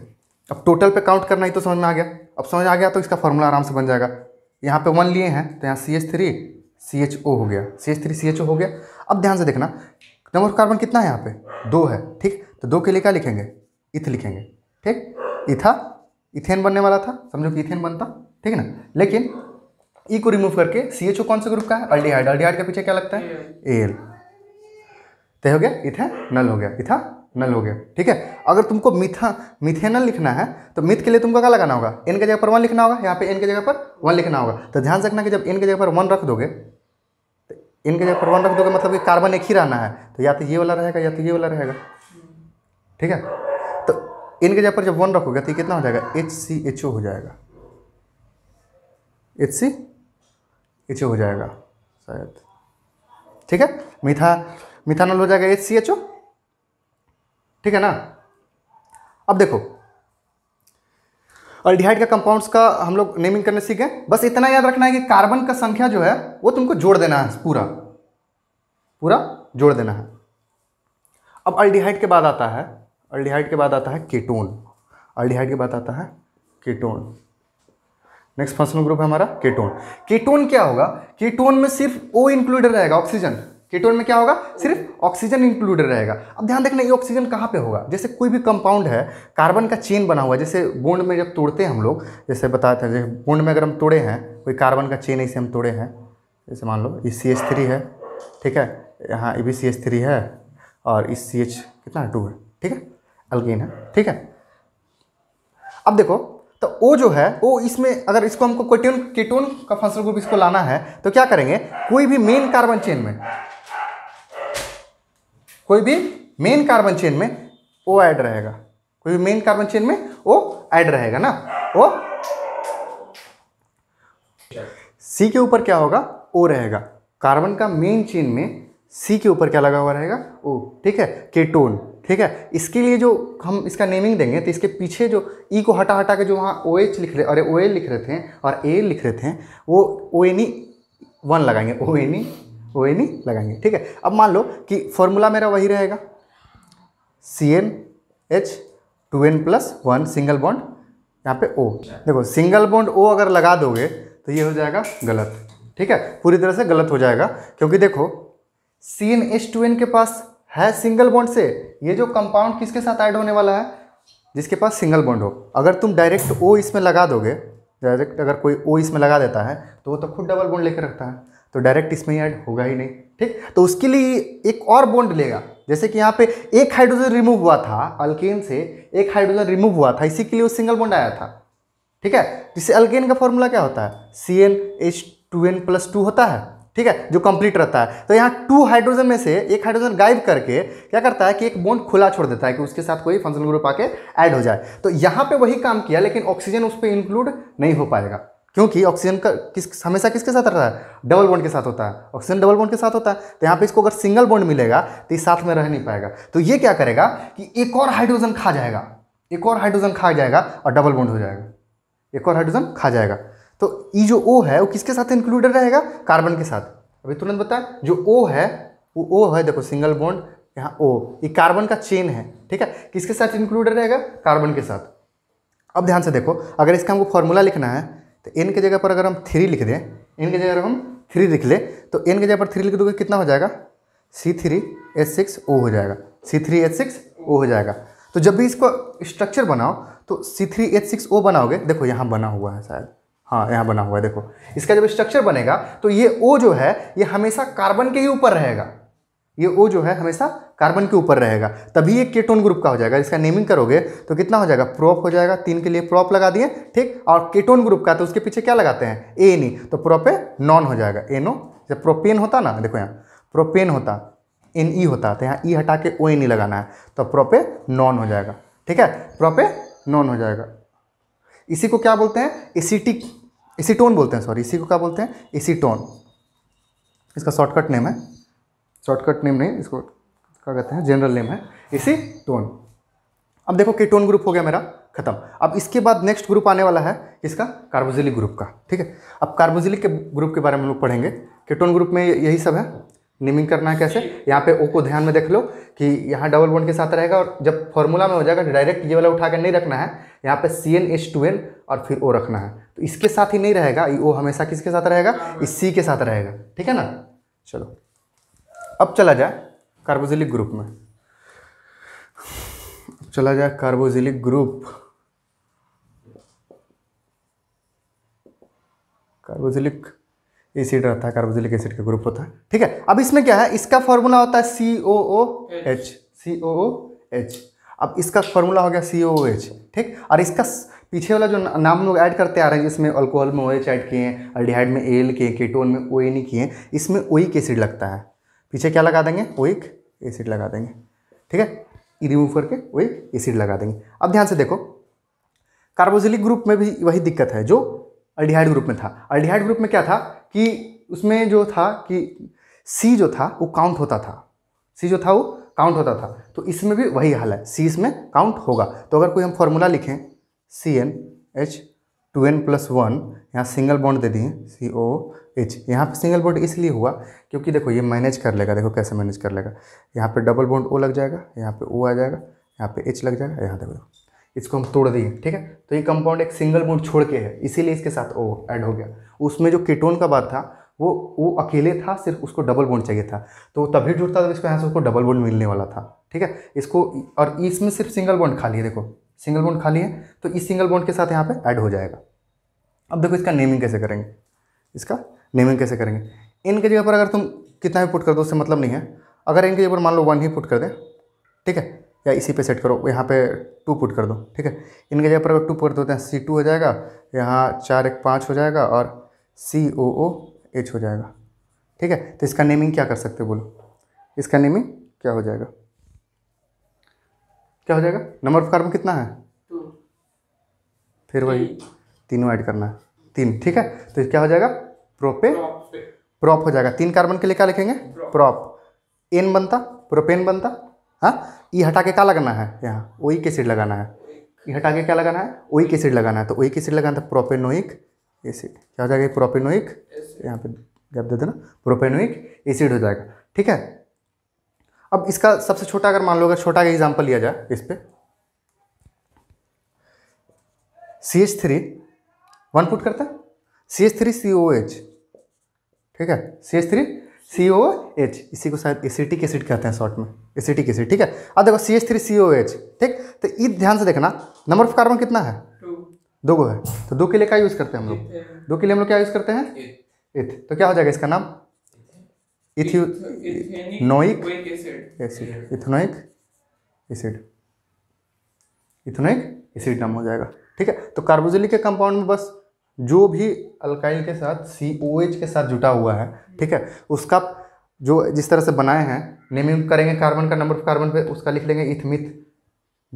अब टोटल पे काउंट करना ही तो समझ में आ गया अब समझ आ गया तो इसका फॉर्मूला आराम से बन जाएगा यहाँ पे वन लिए हैं तो यहाँ C H three C H O हो गया C H three C H O हो गया अब ध्यान से देखना नंबर ऑफ कार्बन कितना है यहाँ पे दो है ठीक तो दो के लिए क्या लिखेंगे इथ लिखेंगे ठीक इथा इथेन बनने वाला था समझो कि इथेन बनता ठीक है ना लेकिन ई e को रिमूव करके सी एच ओ कौन से ग्रुप का है अल्डीहाइड अल्डीहाइड के पीछे क्या लगता है ए एल तय हो गया इथेन नल हो गया इथा नल हो गया ठीक है अगर तुमको मिथा मिथेनल लिखना है तो मिथ के लिए तुमको क्या लगाना होगा एन के जगह पर वन लिखना होगा यहाँ पे एन के जगह पर वन लिखना होगा तो ध्यान से रखना कि जब एन के जगह पर वन रख दोगे तो एन के जगह पर वन रख दोगे मतलब कि कार्बन एक ही रहना है तो या तो ये वाला रहेगा या तो ये वाला रहेगा ठीक है तो एन के जगह पर जब वन रखोगे तो ये कितना हो जाएगा एच सी एच ओ हो जाएगा एच सी एच ओ हो जाएगा शायद ठीक है मिथा मिथानल हो जाएगा एच सी एच ओ ठीक है ना अब देखो अल्डिहाइड का कंपाउंड्स का हम लोग नेमिंग करने सीखे बस इतना याद रखना है कि कार्बन का संख्या जो है वो तुमको जोड़ देना है पूरा पूरा जोड़ देना है अब अल्डिहाइड के बाद आता है अल्डिहाइड के बाद आता है कीटोन अल्डिहाइड के बाद आता है कीटोन नेक्स्ट फंक्शनल ग्रुप है हमारा कीटोन कीटोन क्या होगा कीटोन में सिर्फ ओ इंक्लूडेड रहेगा ऑक्सीजन कीटोन में क्या होगा सिर्फ ऑक्सीजन इंक्लूडेड रहेगा अब ध्यान देखना ये ऑक्सीजन कहाँ पे होगा जैसे कोई भी कंपाउंड है कार्बन का चेन बना हुआ है जैसे बोंड में जब तोड़ते हैं हम लोग जैसे बताया था जैसे बोंड में अगर हम तोड़े हैं कोई कार्बन का चेन ऐसे हम तोड़े हैं जैसे मान लो ये सी एच थ्री है ठीक है यहाँ ये भी सी एच थ्री है और इस सी एच कितना टू है ठीक है अल्गेन है ठीक है अब देखो तो ओ जो है वो इसमें अगर इसको हमको कोटोन कीटोन का फंक्शनल ग्रुप इसको लाना है तो क्या करेंगे कोई भी मेन कार्बन चेन में कोई भी मेन कार्बन चेन में ओ ऐड रहेगा कोई भी मेन कार्बन चेन में ओ ऐड रहेगा ना ओ सी के ऊपर क्या होगा ओ रहेगा कार्बन का मेन चेन में सी के ऊपर क्या लगा हुआ रहेगा ओ ठीक है केटोन ठीक है इसके लिए जो हम इसका नेमिंग देंगे तो इसके पीछे जो ई e को हटा हटा के जो वहाँ ओ एच लिख रहे और ओ एल लिख रहे थे और ए लिख रहे थे वो ओ एनी e वन लगाएंगे ओ एनी एन नहीं लगाएंगे ठीक है अब मान लो कि फॉर्मूला मेरा वही रहेगा C N H two N plus one single bond यहाँ पे ओ देखो सिंगल बॉन्ड ओ अगर लगा दोगे तो ये हो जाएगा गलत ठीक है पूरी तरह से गलत हो जाएगा क्योंकि देखो C N H two N के पास है सिंगल बॉन्ड से ये जो कंपाउंड किसके साथ ऐड होने वाला है जिसके पास सिंगल बॉन्ड हो अगर तुम डायरेक्ट ओ इसमें लगा दोगे डायरेक्ट अगर कोई ओ इसमें लगा देता है तो वो तो खुद डबल बॉन्ड लेकर रखता है तो डायरेक्ट इसमें ऐड होगा ही नहीं ठीक तो उसके लिए एक और बॉन्ड लेगा जैसे कि यहाँ पे एक हाइड्रोजन रिमूव हुआ था अल्केन से एक हाइड्रोजन रिमूव हुआ था इसी के लिए वो सिंगल बॉन्ड आया था ठीक है जिससे अल्केन का फॉर्मूला क्या होता है C N H two N plus two होता है ठीक है जो कंप्लीट रहता है तो यहाँ टू हाइड्रोजन में से एक हाइड्रोजन गायब करके क्या करता है कि एक बॉन्ड खुला छोड़ देता है कि उसके साथ कोई फंक्शनल ग्रुप आके ऐड हो जाए तो यहाँ पे वही काम किया लेकिन ऑक्सीजन उस पर इंक्लूड नहीं हो पाएगा क्योंकि ऑक्सीजन का किस हमेशा किसके साथ रहता है डबल बॉन्ड के साथ होता है ऑक्सीजन डबल बॉन्ड के साथ होता है तो यहाँ पे इसको अगर सिंगल बॉन्ड मिलेगा तो ये साथ में रह नहीं पाएगा तो ये क्या करेगा कि एक और हाइड्रोजन खा जाएगा एक और हाइड्रोजन खा जाएगा और डबल बॉन्ड हो जाएगा एक और हाइड्रोजन खा जाएगा तो ये जो ओ है वो किसके साथ इंक्लूडेड रहेगा कार्बन के साथ अभी तुरंत बताए जो ओ है वो ओ है देखो सिंगल बॉन्ड यहाँ ओ ये कार्बन का चेन है ठीक है किसके साथ इंक्लूडेड रहेगा कार्बन के साथ अब ध्यान से देखो अगर इसका हमको फॉर्मूला लिखना है तो एन के जगह पर अगर हम थ्री लिख दें एन के जगह अगर हम थ्री लिख लें तो एन के जगह पर थ्री लिख दोगे कितना हो जाएगा C three H six O हो जाएगा C three H six O हो जाएगा तो जब भी इसको स्ट्रक्चर बनाओ तो C three H six O बनाओगे देखो यहाँ बना हुआ है शायद हाँ यहाँ बना हुआ है देखो इसका जब स्ट्रक्चर बनेगा तो ये ओ जो है ये हमेशा कार्बन के ही ऊपर रहेगा ये ओ जो है हमेशा कार्बन के ऊपर रहेगा तभी ये केटोन ग्रुप का हो जाएगा इसका नेमिंग करोगे तो कितना हो जाएगा प्रोप हो जाएगा तीन के लिए प्रोप लगा दिए ठीक और केटोन ग्रुप का तो उसके पीछे क्या लगाते हैं ए नी तो प्रोपे नॉन हो जाएगा एनो जब प्रोपेन होता ना देखो यहाँ प्रोपेन होता एन ई e होता तो यहाँ ई e हटा के ओ एन ई लगाना है तो प्रोपे नॉन हो जाएगा ठीक है प्रोपे नॉन हो जाएगा इसी को क्या बोलते हैं एसिटिक एसीटोन बोलते हैं सॉरी इसी को क्या बोलते हैं एसीटोन इसका शॉर्टकट नेम है शॉर्टकट नेम नहीं इसको क्या कहते हैं जनरल नेम है इसी टोन अब देखो कीटोन ग्रुप हो गया मेरा खत्म अब इसके बाद नेक्स्ट ग्रुप आने वाला है इसका कार्बोजिलिक ग्रुप का ठीक है अब कार्बोजिलिक के ग्रुप के बारे में हम लोग पढ़ेंगे कीटोन ग्रुप में यही सब है नेमिंग करना है कैसे यहाँ पे ओ को ध्यान में देख लो कि यहाँ डबल बॉन्ड के साथ रहेगा और जब फॉर्मूला में हो जाएगा डायरेक्ट ये वाला उठा कर नहीं रखना है यहाँ पे C N H two N और फिर ओ रखना है तो इसके साथ ही नहीं रहेगा ओ हमेशा किसके साथ रहेगा इस सी के साथ रहेगा ठीक है ना चलो अब चला जाए कार्बोजिलिक ग्रुप में अब चला जाए कार्बोजिलिक ग्रुप कार्बोजिलिक एसिड रहता है कार्बोजिलिक एसिड का ग्रुप होता है ठीक है अब इसमें क्या है इसका फॉर्मूला होता है सी ओ ओ एच सी ओ ओ एच अब इसका फॉर्मूला हो गया सी ओ एच ठीक और इसका पीछे वाला जो नाम लोग ऐड करते आ रहे हैं जिसमें अल्कोहल में ओ एच ऐड किए हैं अल्डिहाइड में एल के केटोन में ओ एन e किए हैं इसमें ओइक e एसिड लगता है पीछे क्या लगा देंगे एक एसिड लगा देंगे ठीक है रिमूव करके ओइक एसिड लगा देंगे अब ध्यान से देखो कार्बोजिलिक ग्रुप में भी वही दिक्कत है जो अल्डिहाइड ग्रुप में था अल्डिहाइड ग्रुप में क्या था कि उसमें जो था कि सी जो था वो काउंट होता था सी जो था वो काउंट होता था तो इसमें भी वही हाल है सी इसमें काउंट होगा तो अगर कोई हम फॉर्मूला लिखें C N H two N plus one यहाँ सिंगल बॉन्ड दे दिए सी ओ एच यहाँ पर सिंगल बॉन्ड इसलिए हुआ क्योंकि देखो ये मैनेज कर लेगा देखो कैसे मैनेज कर लेगा यहाँ पे डबल बॉन्ड ओ लग जाएगा यहाँ पे ओ आ जाएगा यहाँ पे एच लग जाएगा यहाँ देखो इसको हम तोड़ दिए ठीक है तो ये कंपाउंड एक सिंगल बॉन्ड छोड़ के है इसीलिए इसके साथ ओ ऐड हो गया उसमें जो कीटोन का बात था वो वो अकेले था सिर्फ उसको डबल बॉन्ड चाहिए था तो वो तभी जुड़ता था इसको यहाँ से उसको डबल बॉन्ड मिलने वाला था ठीक है इसको और इसमें सिर्फ सिंगल बॉन्ड खाली है देखो सिंगल बॉन्ड खाली है तो इस सिंगल बॉन्ड के साथ यहाँ पे ऐड हो जाएगा अब देखो इसका नेमिंग कैसे करेंगे इसका नेमिंग कैसे करेंगे इनके जगह पर अगर तुम कितना भी पुट कर दो उससे मतलब नहीं है अगर इनके जगह पर मान लो वन ही पुट कर दे ठीक है या इसी पे सेट करो यहाँ पे टू पुट कर दो ठीक है इनके जगह पर अगर टू पुट दो तो सी टू हो जाएगा यहाँ चार एक पाँच हो जाएगा और सी ओ ओ एच हो जाएगा ठीक है तो इसका नेमिंग क्या कर सकते हो बोलो इसका नेमिंग क्या हो जाएगा क्या हो जाएगा नंबर ऑफ कार्बन कितना है फिर वही तीनों ऐड करना है तीन ठीक है तो क्या हो जाएगा प्रोपे प्रॉप हो जाएगा तीन कार्बन के लिए क्या लिखेंगे प्रॉप एन बनता प्रोपेन बनता हाँ ई e हटा के क्या लगाना है यहाँ ओइक केसिड e लगाना है ये e हटा के क्या लगाना है ओइक केसिड लगाना है तो के सीड लगाना था प्रोपेनोइक एसिड क्या हो जाएगा प्रोपेनोइक यहाँ पे गैप दे देना प्रोपेनोइक एसिड हो जाएगा ठीक है अब इसका सबसे छोटा अगर मान लो अगर छोटा का एग्जाम्पल लिया जाए इस पर C H three one foot करता है C H three C O H ठीक है C H three C O H इसी को शायद एसिटिक एसिड कहते हैं शॉर्ट में एसिटिक एसिड ठीक है अब देखो C H three C O H ठीक तो ये ध्यान से देखना नंबर ऑफ कार्बन कितना है दो गो है तो दो के लिए क्या यूज़ करते हैं हम लोग दो के लिए हम लोग क्या यूज़ करते हैं एथ तो क्या हो जाएगा इसका नाम ethanoic acid ethanoic acid ethanoic acid नाम हो जाएगा ठीक है तो कार्बोजिलिक के कंपाउंड में बस जो भी अल्काइल के साथ सी ओ एच के साथ जुटा हुआ है ठीक है उसका जो जिस तरह से बनाए हैं नेमिंग करेंगे कार्बन का नंबर ऑफ कार्बन पे उसका लिख लेंगे इथमिथ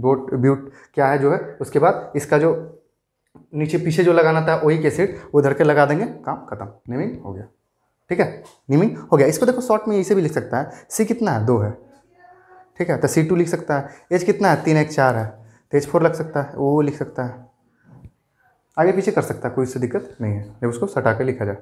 बोट ब्यूट क्या है जो है उसके बाद इसका जो नीचे पीछे जो लगाना था वही एसिड उधर के लगा देंगे काम खत्म नेमिंग हो गया ठीक है मीनिंग हो गया इसको देखो शॉर्ट में इसे भी लिख सकता है सी कितना है दो है ठीक है तो सी टू लिख सकता है एच कितना है तीन एक चार है तो एच फोर लग सकता है वो लिख सकता है आगे पीछे कर सकता है कोई इससे दिक्कत नहीं है जब उसको सटा कर लिखा जाए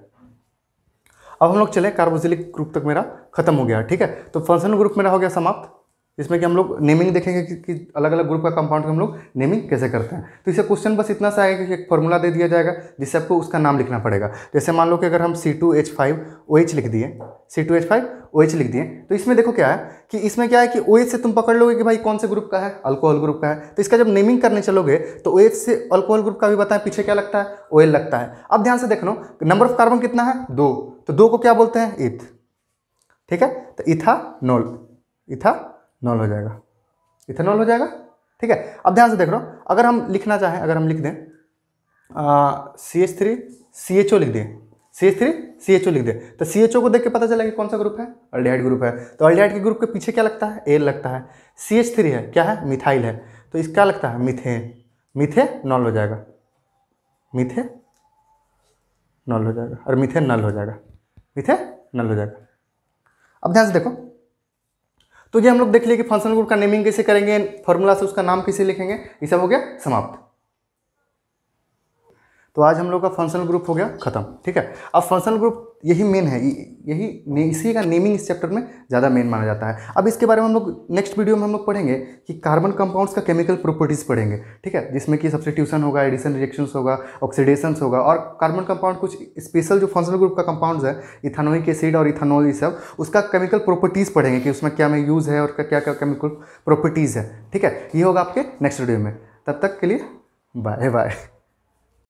अब हम लोग चले कार्बोजिलिक ग्रुप तक मेरा खत्म हो गया ठीक है तो फंक्शनल ग्रुप मेरा हो गया समाप्त इसमें कि हम लोग नेमिंग देखेंगे कि, कि अलग अलग ग्रुप का कंपाउंड का हम लोग नेमिंग कैसे करते हैं तो इसे क्वेश्चन बस इतना सा आएगा कि एक फॉर्मूला दे दिया जाएगा जिससे आपको उसका नाम लिखना पड़ेगा जैसे मान लो कि अगर हम C two H five O H लिख दिए C two H five O H लिख दिए तो इसमें देखो क्या है कि इसमें क्या है कि ओ एच से तुम पकड़ लोगे कि भाई कौन से ग्रुप का है अल्कोहल ग्रुप का है तो इसका जब नेमिंग करने चलोगे तो ओ एच से अल्कोहल ग्रुप का भी बताएं पीछे क्या लगता है ओ एल लगता है अब ध्यान से देख लो नंबर ऑफ कार्बन कितना है दो तो दो को क्या बोलते हैं इथ ठीक है तो इथा नोल इथा नॉल हो जाएगा इथेनॉल हो जाएगा ठीक है अब ध्यान से देख लो अगर हम लिखना चाहें अगर हम लिख दें C H three C H O लिख दें C H three C H O लिख दें तो सी एच ओ को देख के पता चला कि कौन सा ग्रुप है अल्डिहाइड ग्रुप है तो अल्डिहाइड के ग्रुप के पीछे क्या लगता है एयर लगता है सी एच थ्री है क्या है मिथाइल है तो इसका लगता है मिथे मिथे नॉल हो जाएगा मिथे नॉल हो जाएगा और मिथे नल हो जाएगा मिथे नल हो जाएगा अब ध्यान से देखो तो ये हम लोग देख लिए कि फंक्शन ग्रुप का नेमिंग कैसे करेंगे फॉर्मूला से उसका नाम कैसे लिखेंगे ये सब हो गया समाप्त तो आज हम लोग का फंक्शनल ग्रुप हो गया खत्म ठीक है अब फंक्शनल ग्रुप यही मेन है यही इसी का नेमिंग इस चैप्टर में ज़्यादा मेन माना जाता है अब इसके बारे में हम लोग नेक्स्ट वीडियो में हम लोग पढ़ेंगे कि कार्बन कंपाउंड्स का केमिकल प्रॉपर्टीज़ पढ़ेंगे ठीक है जिसमें कि ट्यूशन होगा एडिशन रिएक्शंस होगा ऑक्सीडेशन होगा और कार्बन कंपाउंड कुछ स्पेशल जो फंक्शनल ग्रुप का कंपाउंड्स है इथानोइक एसिड और इथानोल ये सब उसका केमिकल प्रॉपर्टीज़ पढ़ेंगे कि उसमें क्या में यूज़ है और क्या क्या केमिकल प्रॉपर्टीज़ है ठीक है ये होगा आपके नेक्स्ट वीडियो में तब तक के लिए बाय बाय